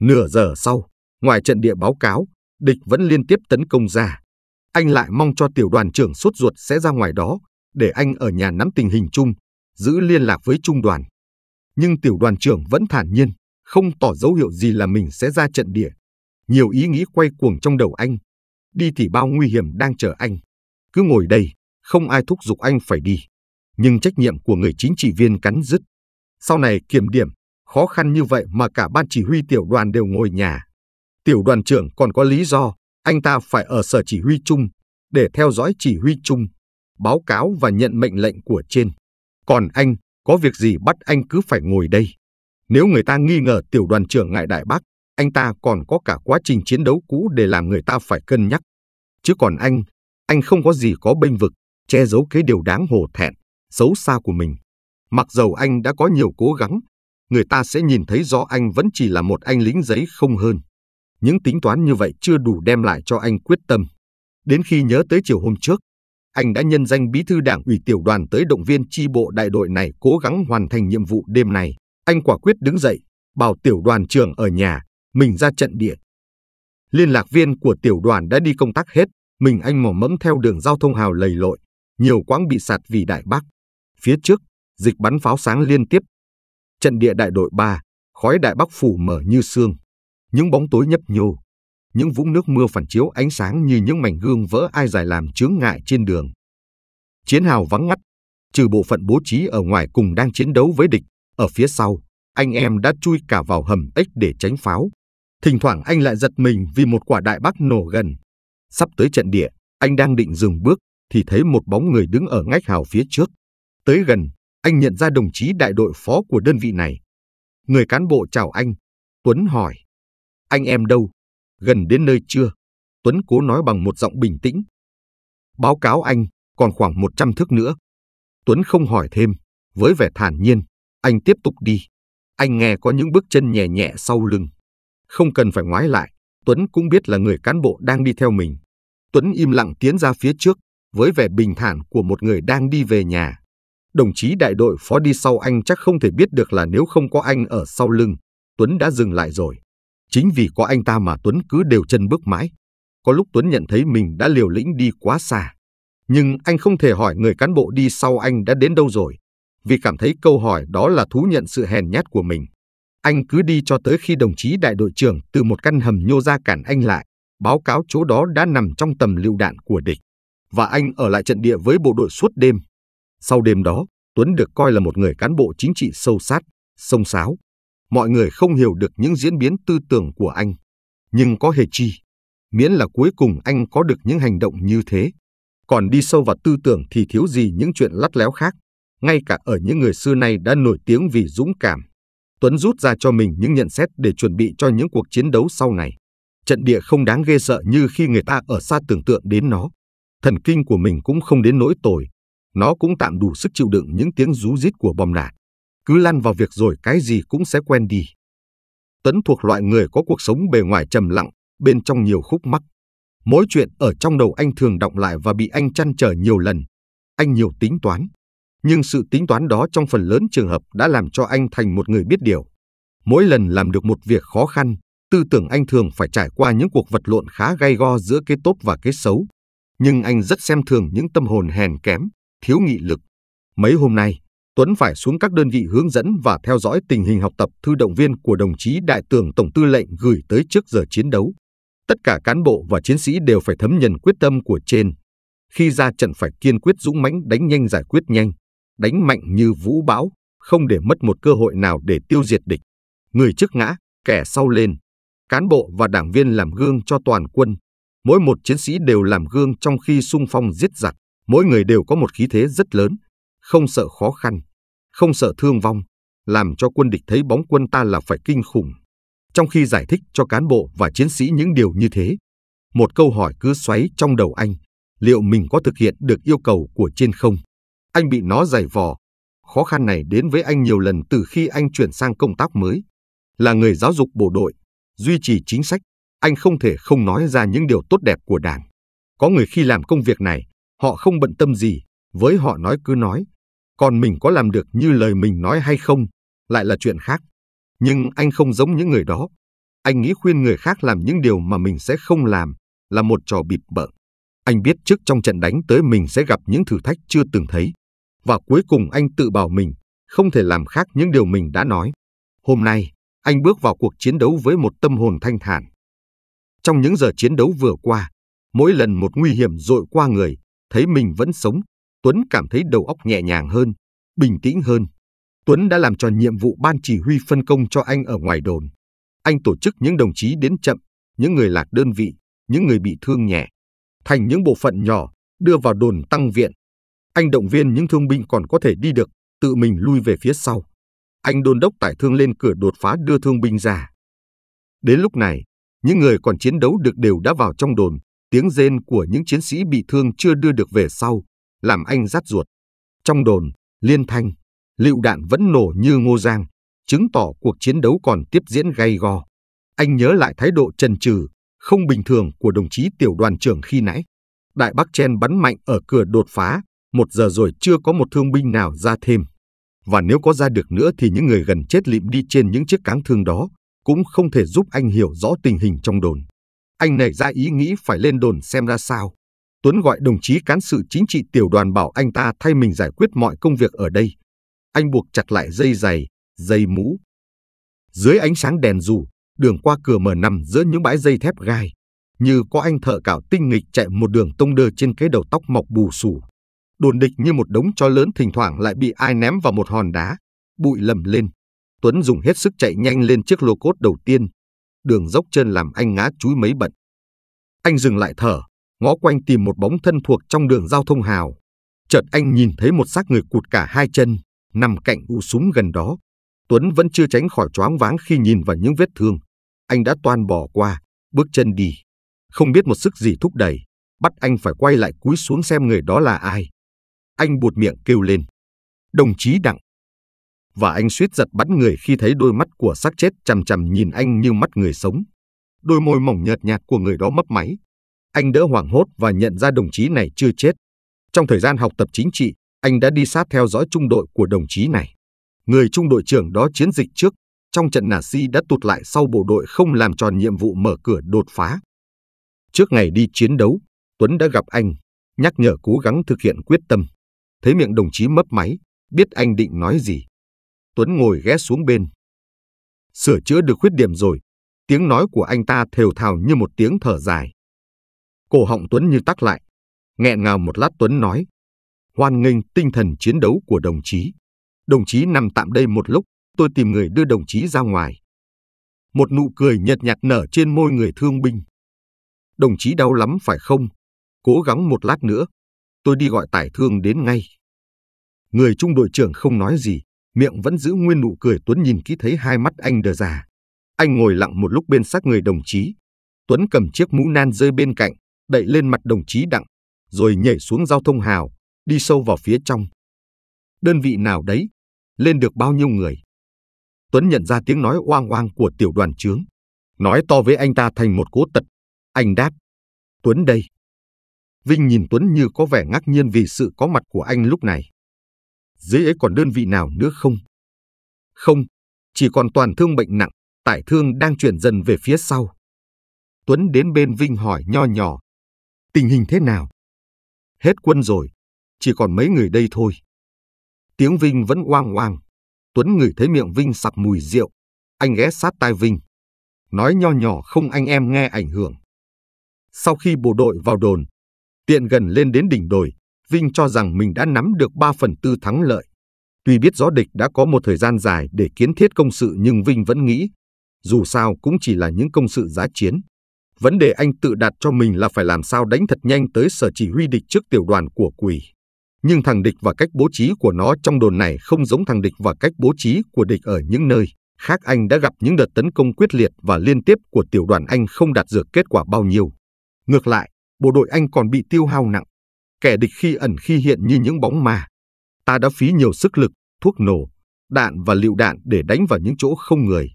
Nửa giờ sau, ngoài trận địa báo cáo, địch vẫn liên tiếp tấn công ra. Anh lại mong cho tiểu đoàn trưởng sốt ruột sẽ ra ngoài đó, để anh ở nhà nắm tình hình chung, giữ liên lạc với trung đoàn. Nhưng tiểu đoàn trưởng vẫn thản nhiên, không tỏ dấu hiệu gì là mình sẽ ra trận địa. Nhiều ý nghĩ quay cuồng trong đầu anh. Đi thì bao nguy hiểm đang chờ anh. Cứ ngồi đây, không ai thúc giục anh phải đi. Nhưng trách nhiệm của người chính trị viên cắn dứt. Sau này kiểm điểm, khó khăn như vậy mà cả ban chỉ huy tiểu đoàn đều ngồi nhà. Tiểu đoàn trưởng còn có lý do, anh ta phải ở sở chỉ huy chung, để theo dõi chỉ huy chung, báo cáo và nhận mệnh lệnh của trên. Còn anh, có việc gì bắt anh cứ phải ngồi đây. Nếu người ta nghi ngờ tiểu đoàn trưởng ngại Đại Bắc, anh ta còn có cả quá trình chiến đấu cũ để làm người ta phải cân nhắc. Chứ còn anh, anh không có gì có bênh vực che giấu cái điều đáng hổ thẹn, xấu xa của mình. Mặc dầu anh đã có nhiều cố gắng, người ta sẽ nhìn thấy rõ anh vẫn chỉ là một anh lính giấy không hơn. Những tính toán như vậy chưa đủ đem lại cho anh quyết tâm. Đến khi nhớ tới chiều hôm trước, anh đã nhân danh bí thư đảng ủy tiểu đoàn tới động viên chi bộ đại đội này cố gắng hoàn thành nhiệm vụ đêm này. Anh quả quyết đứng dậy, bảo tiểu đoàn trưởng ở nhà, mình ra trận địa. Liên lạc viên của tiểu đoàn đã đi công tác hết, mình anh mò mẫm theo đường giao thông hào lầy lội, nhiều quãng bị sạt vì Đại Bác. Phía trước, dịch bắn pháo sáng liên tiếp. Trận địa đại đội 3, khói Đại Bắc phủ mở như sương. Những bóng tối nhấp nhô, những vũng nước mưa phản chiếu ánh sáng như những mảnh gương vỡ ai dài làm chướng ngại trên đường. Chiến hào vắng ngắt, trừ bộ phận bố trí ở ngoài cùng đang chiến đấu với địch, ở phía sau, anh em đã chui cả vào hầm ếch để tránh pháo. Thỉnh thoảng anh lại giật mình vì một quả đại bác nổ gần. Sắp tới trận địa, anh đang định dừng bước thì thấy một bóng người đứng ở ngách hào phía trước. Tới gần, anh nhận ra đồng chí đại đội phó của đơn vị này. Người cán bộ chào anh. Tuấn hỏi. Anh em đâu? Gần đến nơi chưa? Tuấn cố nói bằng một giọng bình tĩnh. Báo cáo anh, còn khoảng 100 thước nữa. Tuấn không hỏi thêm, với vẻ thản nhiên, anh tiếp tục đi. Anh nghe có những bước chân nhẹ nhẹ sau lưng. Không cần phải ngoái lại, Tuấn cũng biết là người cán bộ đang đi theo mình. Tuấn im lặng tiến ra phía trước, với vẻ bình thản của một người đang đi về nhà. Đồng chí đại đội phó đi sau anh chắc không thể biết được là nếu không có anh ở sau lưng, Tuấn đã dừng lại rồi. Chính vì có anh ta mà Tuấn cứ đều chân bước mãi. Có lúc Tuấn nhận thấy mình đã liều lĩnh đi quá xa. Nhưng anh không thể hỏi người cán bộ đi sau anh đã đến đâu rồi, vì cảm thấy câu hỏi đó là thú nhận sự hèn nhát của mình. Anh cứ đi cho tới khi đồng chí đại đội trưởng từ một căn hầm nhô ra cản anh lại, báo cáo chỗ đó đã nằm trong tầm lựu đạn của địch và anh ở lại trận địa với bộ đội suốt đêm. Sau đêm đó, Tuấn được coi là một người cán bộ chính trị sâu sát, sông sáo. Mọi người không hiểu được những diễn biến tư tưởng của anh. Nhưng có hề chi, miễn là cuối cùng anh có được những hành động như thế. Còn đi sâu vào tư tưởng thì thiếu gì những chuyện lắt léo khác, ngay cả ở những người xưa nay đã nổi tiếng vì dũng cảm. Tuấn rút ra cho mình những nhận xét để chuẩn bị cho những cuộc chiến đấu sau này. Trận địa không đáng ghê sợ như khi người ta ở xa tưởng tượng đến nó. Thần kinh của mình cũng không đến nỗi tồi, nó cũng tạm đủ sức chịu đựng những tiếng rú rít của bom đạn. Cứ lăn vào việc rồi cái gì cũng sẽ quen đi. Tấn thuộc loại người có cuộc sống bề ngoài trầm lặng, bên trong nhiều khúc mắc. Mỗi chuyện ở trong đầu anh thường động lại và bị anh chăn trở nhiều lần. Anh nhiều tính toán. Nhưng sự tính toán đó trong phần lớn trường hợp đã làm cho anh thành một người biết điều. Mỗi lần làm được một việc khó khăn, tư tưởng anh thường phải trải qua những cuộc vật lộn khá gay go giữa cái tốt và cái xấu, nhưng anh rất xem thường những tâm hồn hèn kém, thiếu nghị lực. Mấy hôm nay, Tuấn phải xuống các đơn vị hướng dẫn và theo dõi tình hình học tập thư động viên của đồng chí Đại tướng Tổng Tư lệnh gửi tới trước giờ chiến đấu. Tất cả cán bộ và chiến sĩ đều phải thấm nhận quyết tâm của trên. Khi ra trận phải kiên quyết dũng mãnh đánh nhanh giải quyết nhanh, đánh mạnh như vũ bão, không để mất một cơ hội nào để tiêu diệt địch. Người trước ngã, kẻ sau lên. Cán bộ và đảng viên làm gương cho toàn quân, Mỗi một chiến sĩ đều làm gương trong khi sung phong giết giặc, mỗi người đều có một khí thế rất lớn, không sợ khó khăn, không sợ thương vong, làm cho quân địch thấy bóng quân ta là phải kinh khủng. Trong khi giải thích cho cán bộ và chiến sĩ những điều như thế, một câu hỏi cứ xoáy trong đầu anh, liệu mình có thực hiện được yêu cầu của trên không? Anh bị nó giày vò. Khó khăn này đến với anh nhiều lần từ khi anh chuyển sang công tác mới. Là người giáo dục bộ đội, duy trì chính sách anh không thể không nói ra những điều tốt đẹp của Đảng. Có người khi làm công việc này, họ không bận tâm gì, với họ nói cứ nói. Còn mình có làm được như lời mình nói hay không, lại là chuyện khác. Nhưng anh không giống những người đó. Anh nghĩ khuyên người khác làm những điều mà mình sẽ không làm là một trò bịp bợ. Anh biết trước trong trận đánh tới mình sẽ gặp những thử thách chưa từng thấy. Và cuối cùng anh tự bảo mình không thể làm khác những điều mình đã nói. Hôm nay, anh bước vào cuộc chiến đấu với một tâm hồn thanh thản. Trong những giờ chiến đấu vừa qua, mỗi lần một nguy hiểm dội qua người, thấy mình vẫn sống, Tuấn cảm thấy đầu óc nhẹ nhàng hơn, bình tĩnh hơn. Tuấn đã làm tròn nhiệm vụ ban chỉ huy phân công cho anh ở ngoài đồn. Anh tổ chức những đồng chí đến chậm, những người lạc đơn vị, những người bị thương nhẹ, thành những bộ phận nhỏ, đưa vào đồn tăng viện. Anh động viên những thương binh còn có thể đi được, tự mình lui về phía sau. Anh đôn đốc tải thương lên cửa đột phá đưa thương binh ra. Đến lúc này, những người còn chiến đấu được đều đã vào trong đồn, tiếng rên của những chiến sĩ bị thương chưa đưa được về sau, làm anh rát ruột. Trong đồn, liên thanh, lựu đạn vẫn nổ như ngô giang, chứng tỏ cuộc chiến đấu còn tiếp diễn gay go. Anh nhớ lại thái độ trần trừ, không bình thường của đồng chí tiểu đoàn trưởng khi nãy. Đại Bắc Chen bắn mạnh ở cửa đột phá, một giờ rồi chưa có một thương binh nào ra thêm. Và nếu có ra được nữa thì những người gần chết lịm đi trên những chiếc cáng thương đó, cũng không thể giúp anh hiểu rõ tình hình trong đồn. Anh nảy ra ý nghĩ phải lên đồn xem ra sao. Tuấn gọi đồng chí cán sự chính trị tiểu đoàn bảo anh ta thay mình giải quyết mọi công việc ở đây. Anh buộc chặt lại dây giày, dây mũ. Dưới ánh sáng đèn dù, đường qua cửa mở nằm giữa những bãi dây thép gai. Như có anh thợ cạo tinh nghịch chạy một đường tông đơ trên cái đầu tóc mọc bù xù. Đồn địch như một đống cho lớn thỉnh thoảng lại bị ai ném vào một hòn đá, bụi lầm lên. Tuấn dùng hết sức chạy nhanh lên chiếc lô cốt đầu tiên. Đường dốc chân làm anh ngã chúi mấy bận. Anh dừng lại thở, ngó quanh tìm một bóng thân thuộc trong đường giao thông hào. Chợt anh nhìn thấy một xác người cụt cả hai chân, nằm cạnh u súng gần đó. Tuấn vẫn chưa tránh khỏi choáng váng khi nhìn vào những vết thương. Anh đã toan bỏ qua, bước chân đi. Không biết một sức gì thúc đẩy, bắt anh phải quay lại cúi xuống xem người đó là ai. Anh buột miệng kêu lên. Đồng chí Đặng và anh suýt giật bắn người khi thấy đôi mắt của xác chết chằm chằm nhìn anh như mắt người sống. Đôi môi mỏng nhợt nhạt của người đó mấp máy. Anh đỡ hoảng hốt và nhận ra đồng chí này chưa chết. Trong thời gian học tập chính trị, anh đã đi sát theo dõi trung đội của đồng chí này. Người trung đội trưởng đó chiến dịch trước, trong trận nà si đã tụt lại sau bộ đội không làm tròn nhiệm vụ mở cửa đột phá. Trước ngày đi chiến đấu, Tuấn đã gặp anh, nhắc nhở cố gắng thực hiện quyết tâm. Thấy miệng đồng chí mấp máy, biết anh định nói gì. Tuấn ngồi ghé xuống bên. Sửa chữa được khuyết điểm rồi, tiếng nói của anh ta thều thào như một tiếng thở dài. Cổ họng Tuấn như tắc lại, nghẹn ngào một lát Tuấn nói. Hoan nghênh tinh thần chiến đấu của đồng chí. Đồng chí nằm tạm đây một lúc, tôi tìm người đưa đồng chí ra ngoài. Một nụ cười nhợt nhạt nở trên môi người thương binh. Đồng chí đau lắm phải không? Cố gắng một lát nữa. Tôi đi gọi tải thương đến ngay. Người trung đội trưởng không nói gì, miệng vẫn giữ nguyên nụ cười Tuấn nhìn kỹ thấy hai mắt anh đờ già. Anh ngồi lặng một lúc bên sát người đồng chí. Tuấn cầm chiếc mũ nan rơi bên cạnh, đậy lên mặt đồng chí đặng, rồi nhảy xuống giao thông hào, đi sâu vào phía trong. Đơn vị nào đấy, lên được bao nhiêu người? Tuấn nhận ra tiếng nói oang oang của tiểu đoàn trướng. Nói to với anh ta thành một cố tật. Anh đáp, Tuấn đây. Vinh nhìn Tuấn như có vẻ ngạc nhiên vì sự có mặt của anh lúc này dưới ấy còn đơn vị nào nữa không? Không, chỉ còn toàn thương bệnh nặng, tải thương đang chuyển dần về phía sau. Tuấn đến bên Vinh hỏi nho nhỏ, tình hình thế nào? Hết quân rồi, chỉ còn mấy người đây thôi. Tiếng Vinh vẫn oang oang, Tuấn ngửi thấy miệng Vinh sặc mùi rượu, anh ghé sát tai Vinh. Nói nho nhỏ không anh em nghe ảnh hưởng. Sau khi bộ đội vào đồn, tiện gần lên đến đỉnh đồi, Vinh cho rằng mình đã nắm được 3 phần tư thắng lợi. Tuy biết rõ địch đã có một thời gian dài để kiến thiết công sự nhưng Vinh vẫn nghĩ, dù sao cũng chỉ là những công sự giá chiến. Vấn đề anh tự đặt cho mình là phải làm sao đánh thật nhanh tới sở chỉ huy địch trước tiểu đoàn của quỷ. Nhưng thằng địch và cách bố trí của nó trong đồn này không giống thằng địch và cách bố trí của địch ở những nơi khác anh đã gặp những đợt tấn công quyết liệt và liên tiếp của tiểu đoàn anh không đạt được kết quả bao nhiêu. Ngược lại, bộ đội anh còn bị tiêu hao nặng kẻ địch khi ẩn khi hiện như những bóng ma. Ta đã phí nhiều sức lực, thuốc nổ, đạn và lựu đạn để đánh vào những chỗ không người.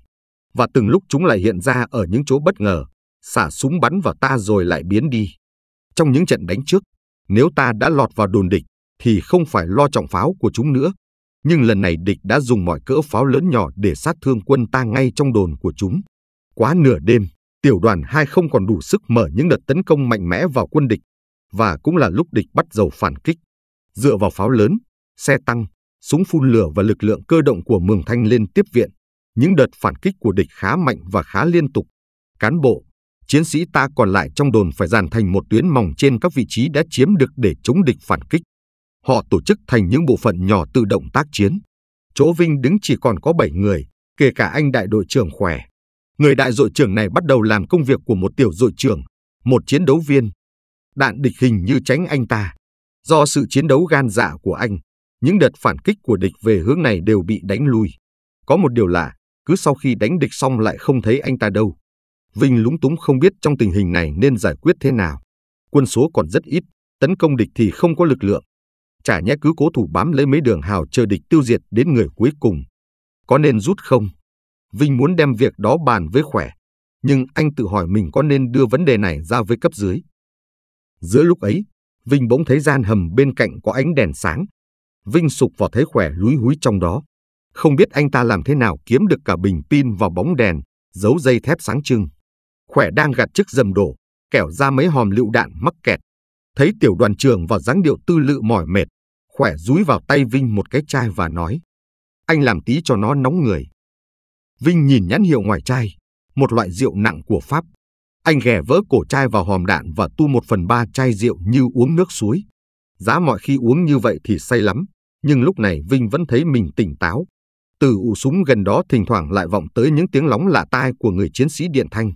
Và từng lúc chúng lại hiện ra ở những chỗ bất ngờ, xả súng bắn vào ta rồi lại biến đi. Trong những trận đánh trước, nếu ta đã lọt vào đồn địch, thì không phải lo trọng pháo của chúng nữa. Nhưng lần này địch đã dùng mọi cỡ pháo lớn nhỏ để sát thương quân ta ngay trong đồn của chúng. Quá nửa đêm, tiểu đoàn 2 không còn đủ sức mở những đợt tấn công mạnh mẽ vào quân địch và cũng là lúc địch bắt đầu phản kích. Dựa vào pháo lớn, xe tăng, súng phun lửa và lực lượng cơ động của Mường Thanh lên tiếp viện, những đợt phản kích của địch khá mạnh và khá liên tục. Cán bộ, chiến sĩ ta còn lại trong đồn phải dàn thành một tuyến mỏng trên các vị trí đã chiếm được để chống địch phản kích. Họ tổ chức thành những bộ phận nhỏ tự động tác chiến. Chỗ Vinh đứng chỉ còn có 7 người, kể cả anh đại đội trưởng khỏe. Người đại đội trưởng này bắt đầu làm công việc của một tiểu đội trưởng, một chiến đấu viên, đạn địch hình như tránh anh ta. Do sự chiến đấu gan dạ của anh, những đợt phản kích của địch về hướng này đều bị đánh lui. Có một điều lạ, cứ sau khi đánh địch xong lại không thấy anh ta đâu. Vinh lúng túng không biết trong tình hình này nên giải quyết thế nào. Quân số còn rất ít, tấn công địch thì không có lực lượng. Chả nhẽ cứ cố thủ bám lấy mấy đường hào chờ địch tiêu diệt đến người cuối cùng. Có nên rút không? Vinh muốn đem việc đó bàn với khỏe, nhưng anh tự hỏi mình có nên đưa vấn đề này ra với cấp dưới. Giữa lúc ấy, Vinh bỗng thấy gian hầm bên cạnh có ánh đèn sáng. Vinh sụp vào thấy khỏe lúi húi trong đó. Không biết anh ta làm thế nào kiếm được cả bình pin vào bóng đèn, giấu dây thép sáng trưng. Khỏe đang gạt chiếc dầm đổ, kẻo ra mấy hòm lựu đạn mắc kẹt. Thấy tiểu đoàn trường và dáng điệu tư lự mỏi mệt, khỏe dúi vào tay Vinh một cái chai và nói. Anh làm tí cho nó nóng người. Vinh nhìn nhãn hiệu ngoài chai, một loại rượu nặng của Pháp. Anh ghẻ vỡ cổ chai vào hòm đạn và tu một phần ba chai rượu như uống nước suối. Giá mọi khi uống như vậy thì say lắm, nhưng lúc này Vinh vẫn thấy mình tỉnh táo. Từ ụ súng gần đó thỉnh thoảng lại vọng tới những tiếng lóng lạ tai của người chiến sĩ điện thanh.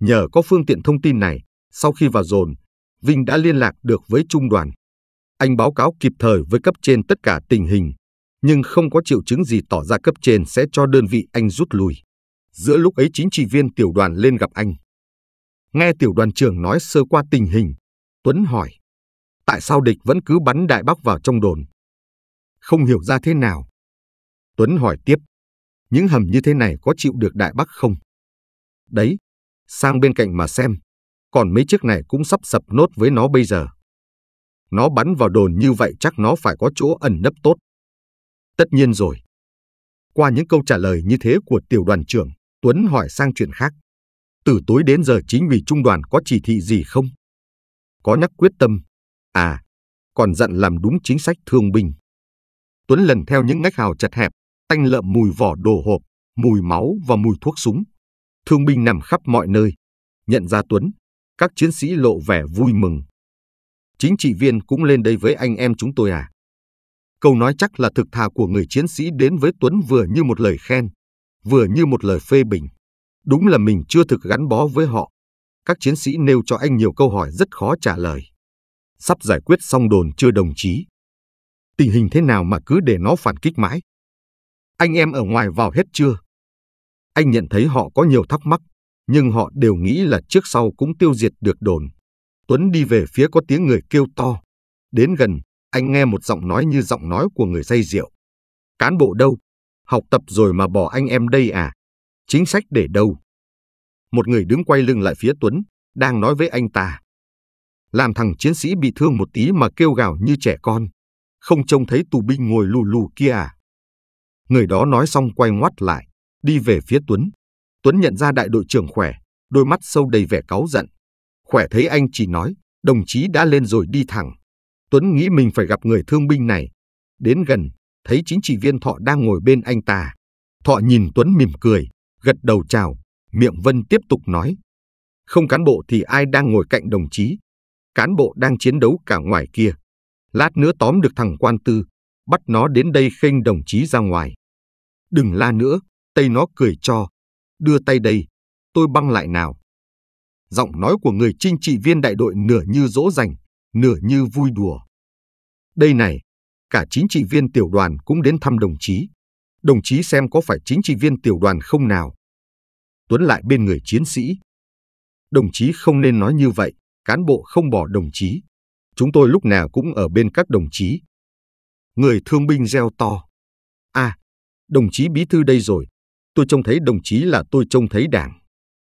Nhờ có phương tiện thông tin này, sau khi vào dồn, Vinh đã liên lạc được với trung đoàn. Anh báo cáo kịp thời với cấp trên tất cả tình hình, nhưng không có triệu chứng gì tỏ ra cấp trên sẽ cho đơn vị anh rút lui. Giữa lúc ấy chính trị viên tiểu đoàn lên gặp anh. Nghe tiểu đoàn trưởng nói sơ qua tình hình, Tuấn hỏi, tại sao địch vẫn cứ bắn Đại Bắc vào trong đồn? Không hiểu ra thế nào. Tuấn hỏi tiếp, những hầm như thế này có chịu được Đại Bắc không? Đấy, sang bên cạnh mà xem, còn mấy chiếc này cũng sắp sập nốt với nó bây giờ. Nó bắn vào đồn như vậy chắc nó phải có chỗ ẩn nấp tốt. Tất nhiên rồi. Qua những câu trả lời như thế của tiểu đoàn trưởng, Tuấn hỏi sang chuyện khác từ tối đến giờ chính vì trung đoàn có chỉ thị gì không? Có nhắc quyết tâm, à, còn dặn làm đúng chính sách thương binh. Tuấn lần theo những ngách hào chật hẹp, tanh lợm mùi vỏ đồ hộp, mùi máu và mùi thuốc súng. Thương binh nằm khắp mọi nơi. Nhận ra Tuấn, các chiến sĩ lộ vẻ vui mừng. Chính trị viên cũng lên đây với anh em chúng tôi à? Câu nói chắc là thực thà của người chiến sĩ đến với Tuấn vừa như một lời khen, vừa như một lời phê bình. Đúng là mình chưa thực gắn bó với họ. Các chiến sĩ nêu cho anh nhiều câu hỏi rất khó trả lời. Sắp giải quyết xong đồn chưa đồng chí. Tình hình thế nào mà cứ để nó phản kích mãi? Anh em ở ngoài vào hết chưa? Anh nhận thấy họ có nhiều thắc mắc, nhưng họ đều nghĩ là trước sau cũng tiêu diệt được đồn. Tuấn đi về phía có tiếng người kêu to. Đến gần, anh nghe một giọng nói như giọng nói của người say rượu. Cán bộ đâu? Học tập rồi mà bỏ anh em đây à? Chính sách để đâu? Một người đứng quay lưng lại phía Tuấn, đang nói với anh ta. Làm thằng chiến sĩ bị thương một tí mà kêu gào như trẻ con. Không trông thấy tù binh ngồi lù lù kia à? Người đó nói xong quay ngoắt lại, đi về phía Tuấn. Tuấn nhận ra đại đội trưởng khỏe, đôi mắt sâu đầy vẻ cáu giận. Khỏe thấy anh chỉ nói, đồng chí đã lên rồi đi thẳng. Tuấn nghĩ mình phải gặp người thương binh này. Đến gần, thấy chính trị viên Thọ đang ngồi bên anh ta. Thọ nhìn Tuấn mỉm cười, gật đầu chào, miệng Vân tiếp tục nói. Không cán bộ thì ai đang ngồi cạnh đồng chí? Cán bộ đang chiến đấu cả ngoài kia. Lát nữa tóm được thằng quan tư, bắt nó đến đây khênh đồng chí ra ngoài. Đừng la nữa, tay nó cười cho. Đưa tay đây, tôi băng lại nào. Giọng nói của người trinh trị viên đại đội nửa như dỗ dành, nửa như vui đùa. Đây này, cả chính trị viên tiểu đoàn cũng đến thăm đồng chí đồng chí xem có phải chính trị viên tiểu đoàn không nào. Tuấn lại bên người chiến sĩ. Đồng chí không nên nói như vậy, cán bộ không bỏ đồng chí. Chúng tôi lúc nào cũng ở bên các đồng chí. Người thương binh reo to. À, đồng chí bí thư đây rồi. Tôi trông thấy đồng chí là tôi trông thấy đảng.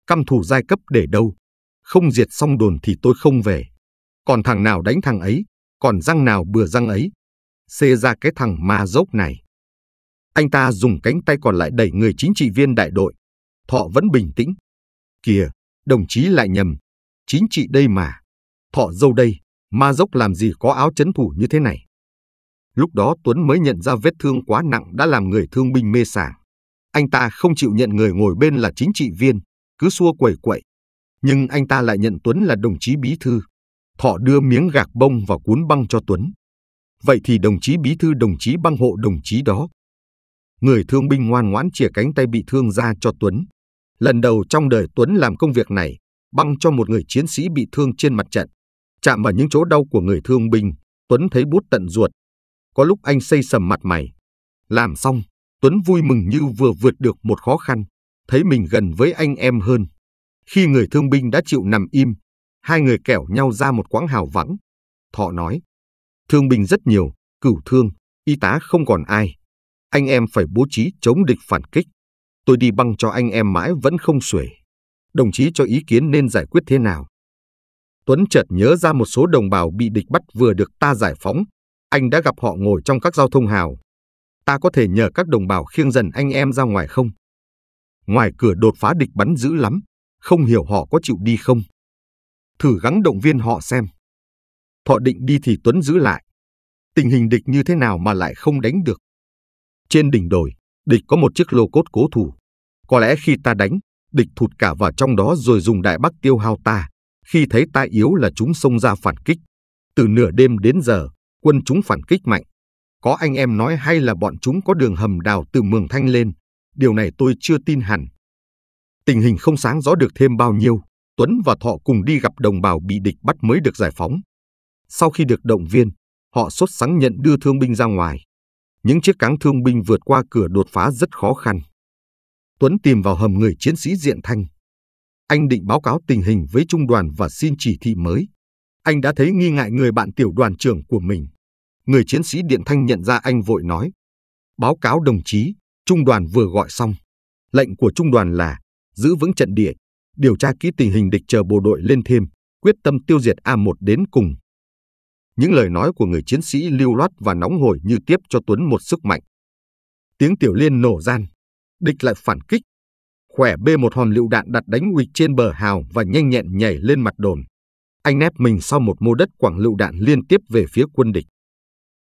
Căm thù giai cấp để đâu? Không diệt xong đồn thì tôi không về. Còn thằng nào đánh thằng ấy, còn răng nào bừa răng ấy. Xê ra cái thằng ma dốc này. Anh ta dùng cánh tay còn lại đẩy người chính trị viên đại đội. Thọ vẫn bình tĩnh. Kìa, đồng chí lại nhầm. Chính trị đây mà. Thọ dâu đây, ma dốc làm gì có áo chấn thủ như thế này. Lúc đó Tuấn mới nhận ra vết thương quá nặng đã làm người thương binh mê sảng. Anh ta không chịu nhận người ngồi bên là chính trị viên, cứ xua quẩy quậy. Nhưng anh ta lại nhận Tuấn là đồng chí bí thư. Thọ đưa miếng gạc bông và cuốn băng cho Tuấn. Vậy thì đồng chí bí thư đồng chí băng hộ đồng chí đó người thương binh ngoan ngoãn chìa cánh tay bị thương ra cho Tuấn. Lần đầu trong đời Tuấn làm công việc này, băng cho một người chiến sĩ bị thương trên mặt trận. Chạm vào những chỗ đau của người thương binh, Tuấn thấy bút tận ruột. Có lúc anh xây sầm mặt mày. Làm xong, Tuấn vui mừng như vừa vượt được một khó khăn, thấy mình gần với anh em hơn. Khi người thương binh đã chịu nằm im, hai người kẻo nhau ra một quãng hào vắng. Thọ nói, thương binh rất nhiều, cửu thương, y tá không còn ai, anh em phải bố trí chống địch phản kích. Tôi đi băng cho anh em mãi vẫn không xuể. Đồng chí cho ý kiến nên giải quyết thế nào? Tuấn chợt nhớ ra một số đồng bào bị địch bắt vừa được ta giải phóng. Anh đã gặp họ ngồi trong các giao thông hào. Ta có thể nhờ các đồng bào khiêng dần anh em ra ngoài không? Ngoài cửa đột phá địch bắn dữ lắm, không hiểu họ có chịu đi không? Thử gắng động viên họ xem. Thọ định đi thì Tuấn giữ lại. Tình hình địch như thế nào mà lại không đánh được? Trên đỉnh đồi, địch có một chiếc lô cốt cố thủ. Có lẽ khi ta đánh, địch thụt cả vào trong đó rồi dùng đại bắc tiêu hao ta. Khi thấy ta yếu là chúng xông ra phản kích. Từ nửa đêm đến giờ, quân chúng phản kích mạnh. Có anh em nói hay là bọn chúng có đường hầm đào từ Mường Thanh lên. Điều này tôi chưa tin hẳn. Tình hình không sáng rõ được thêm bao nhiêu. Tuấn và Thọ cùng đi gặp đồng bào bị địch bắt mới được giải phóng. Sau khi được động viên, họ sốt sắng nhận đưa thương binh ra ngoài những chiếc cáng thương binh vượt qua cửa đột phá rất khó khăn. Tuấn tìm vào hầm người chiến sĩ diện thanh. Anh định báo cáo tình hình với trung đoàn và xin chỉ thị mới. Anh đã thấy nghi ngại người bạn tiểu đoàn trưởng của mình. Người chiến sĩ điện thanh nhận ra anh vội nói. Báo cáo đồng chí, trung đoàn vừa gọi xong. Lệnh của trung đoàn là giữ vững trận địa, điều tra kỹ tình hình địch chờ bộ đội lên thêm, quyết tâm tiêu diệt A1 đến cùng. Những lời nói của người chiến sĩ lưu loát và nóng hổi như tiếp cho Tuấn một sức mạnh. Tiếng tiểu liên nổ gian, địch lại phản kích. Khỏe bê một hòn lựu đạn đặt đánh huỵch trên bờ hào và nhanh nhẹn nhảy lên mặt đồn. Anh nép mình sau một mô đất quảng lựu đạn liên tiếp về phía quân địch.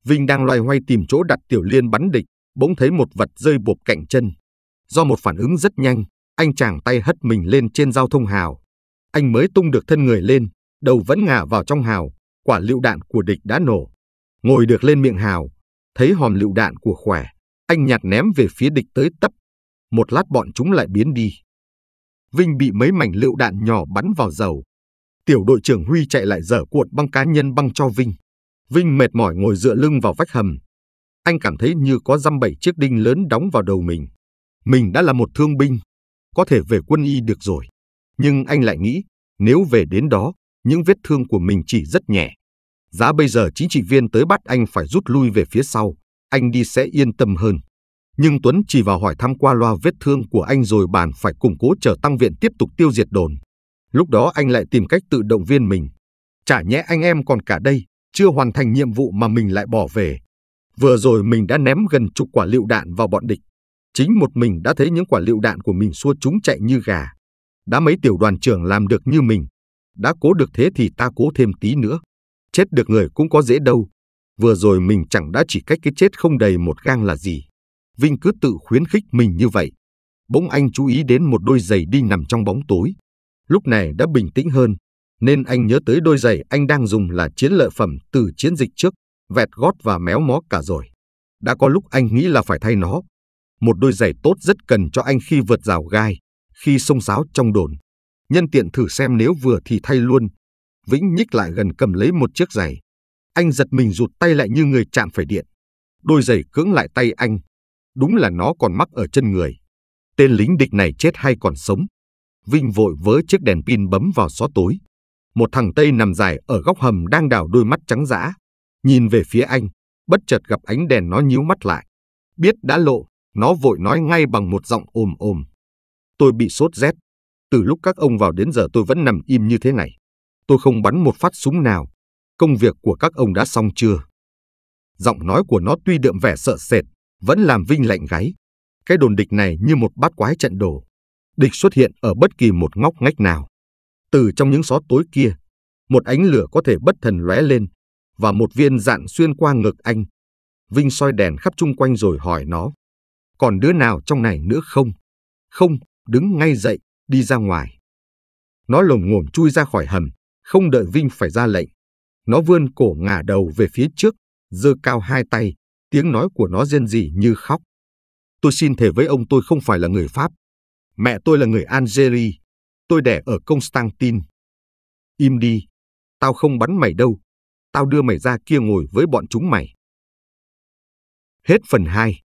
Vinh đang loay hoay tìm chỗ đặt tiểu liên bắn địch, bỗng thấy một vật rơi bộp cạnh chân. Do một phản ứng rất nhanh, anh chàng tay hất mình lên trên giao thông hào. Anh mới tung được thân người lên, đầu vẫn ngả vào trong hào, quả lựu đạn của địch đã nổ. Ngồi được lên miệng hào, thấy hòm lựu đạn của khỏe, anh nhặt ném về phía địch tới tấp. Một lát bọn chúng lại biến đi. Vinh bị mấy mảnh lựu đạn nhỏ bắn vào dầu. Tiểu đội trưởng Huy chạy lại dở cuộn băng cá nhân băng cho Vinh. Vinh mệt mỏi ngồi dựa lưng vào vách hầm. Anh cảm thấy như có dăm bảy chiếc đinh lớn đóng vào đầu mình. Mình đã là một thương binh, có thể về quân y được rồi. Nhưng anh lại nghĩ, nếu về đến đó, những vết thương của mình chỉ rất nhẹ. Giá bây giờ chính trị viên tới bắt anh phải rút lui về phía sau, anh đi sẽ yên tâm hơn. Nhưng Tuấn chỉ vào hỏi thăm qua loa vết thương của anh rồi bàn phải củng cố chờ tăng viện tiếp tục tiêu diệt đồn. Lúc đó anh lại tìm cách tự động viên mình. Chả nhẽ anh em còn cả đây, chưa hoàn thành nhiệm vụ mà mình lại bỏ về. Vừa rồi mình đã ném gần chục quả lựu đạn vào bọn địch. Chính một mình đã thấy những quả lựu đạn của mình xua chúng chạy như gà. Đã mấy tiểu đoàn trưởng làm được như mình, đã cố được thế thì ta cố thêm tí nữa. Chết được người cũng có dễ đâu. Vừa rồi mình chẳng đã chỉ cách cái chết không đầy một gang là gì. Vinh cứ tự khuyến khích mình như vậy. Bỗng anh chú ý đến một đôi giày đi nằm trong bóng tối. Lúc này đã bình tĩnh hơn, nên anh nhớ tới đôi giày anh đang dùng là chiến lợi phẩm từ chiến dịch trước, vẹt gót và méo mó cả rồi. Đã có lúc anh nghĩ là phải thay nó. Một đôi giày tốt rất cần cho anh khi vượt rào gai, khi sông sáo trong đồn nhân tiện thử xem nếu vừa thì thay luôn. Vĩnh nhích lại gần cầm lấy một chiếc giày. Anh giật mình rụt tay lại như người chạm phải điện. Đôi giày cưỡng lại tay anh. Đúng là nó còn mắc ở chân người. Tên lính địch này chết hay còn sống? Vinh vội vớ chiếc đèn pin bấm vào xó tối. Một thằng Tây nằm dài ở góc hầm đang đảo đôi mắt trắng dã. Nhìn về phía anh, bất chợt gặp ánh đèn nó nhíu mắt lại. Biết đã lộ, nó vội nói ngay bằng một giọng ồm ồm. Tôi bị sốt rét, từ lúc các ông vào đến giờ tôi vẫn nằm im như thế này. Tôi không bắn một phát súng nào. Công việc của các ông đã xong chưa? Giọng nói của nó tuy đượm vẻ sợ sệt, vẫn làm Vinh lạnh gáy. Cái đồn địch này như một bát quái trận đồ. Địch xuất hiện ở bất kỳ một ngóc ngách nào. Từ trong những xó tối kia, một ánh lửa có thể bất thần lóe lên và một viên dạn xuyên qua ngực anh. Vinh soi đèn khắp chung quanh rồi hỏi nó. Còn đứa nào trong này nữa không? Không, đứng ngay dậy đi ra ngoài. Nó lồm ngồm chui ra khỏi hầm, không đợi Vinh phải ra lệnh. Nó vươn cổ ngả đầu về phía trước, giơ cao hai tay, tiếng nói của nó rên rỉ như khóc. Tôi xin thề với ông tôi không phải là người Pháp. Mẹ tôi là người Algeria. Tôi đẻ ở Constantin. Im đi. Tao không bắn mày đâu. Tao đưa mày ra kia ngồi với bọn chúng mày. Hết phần 2.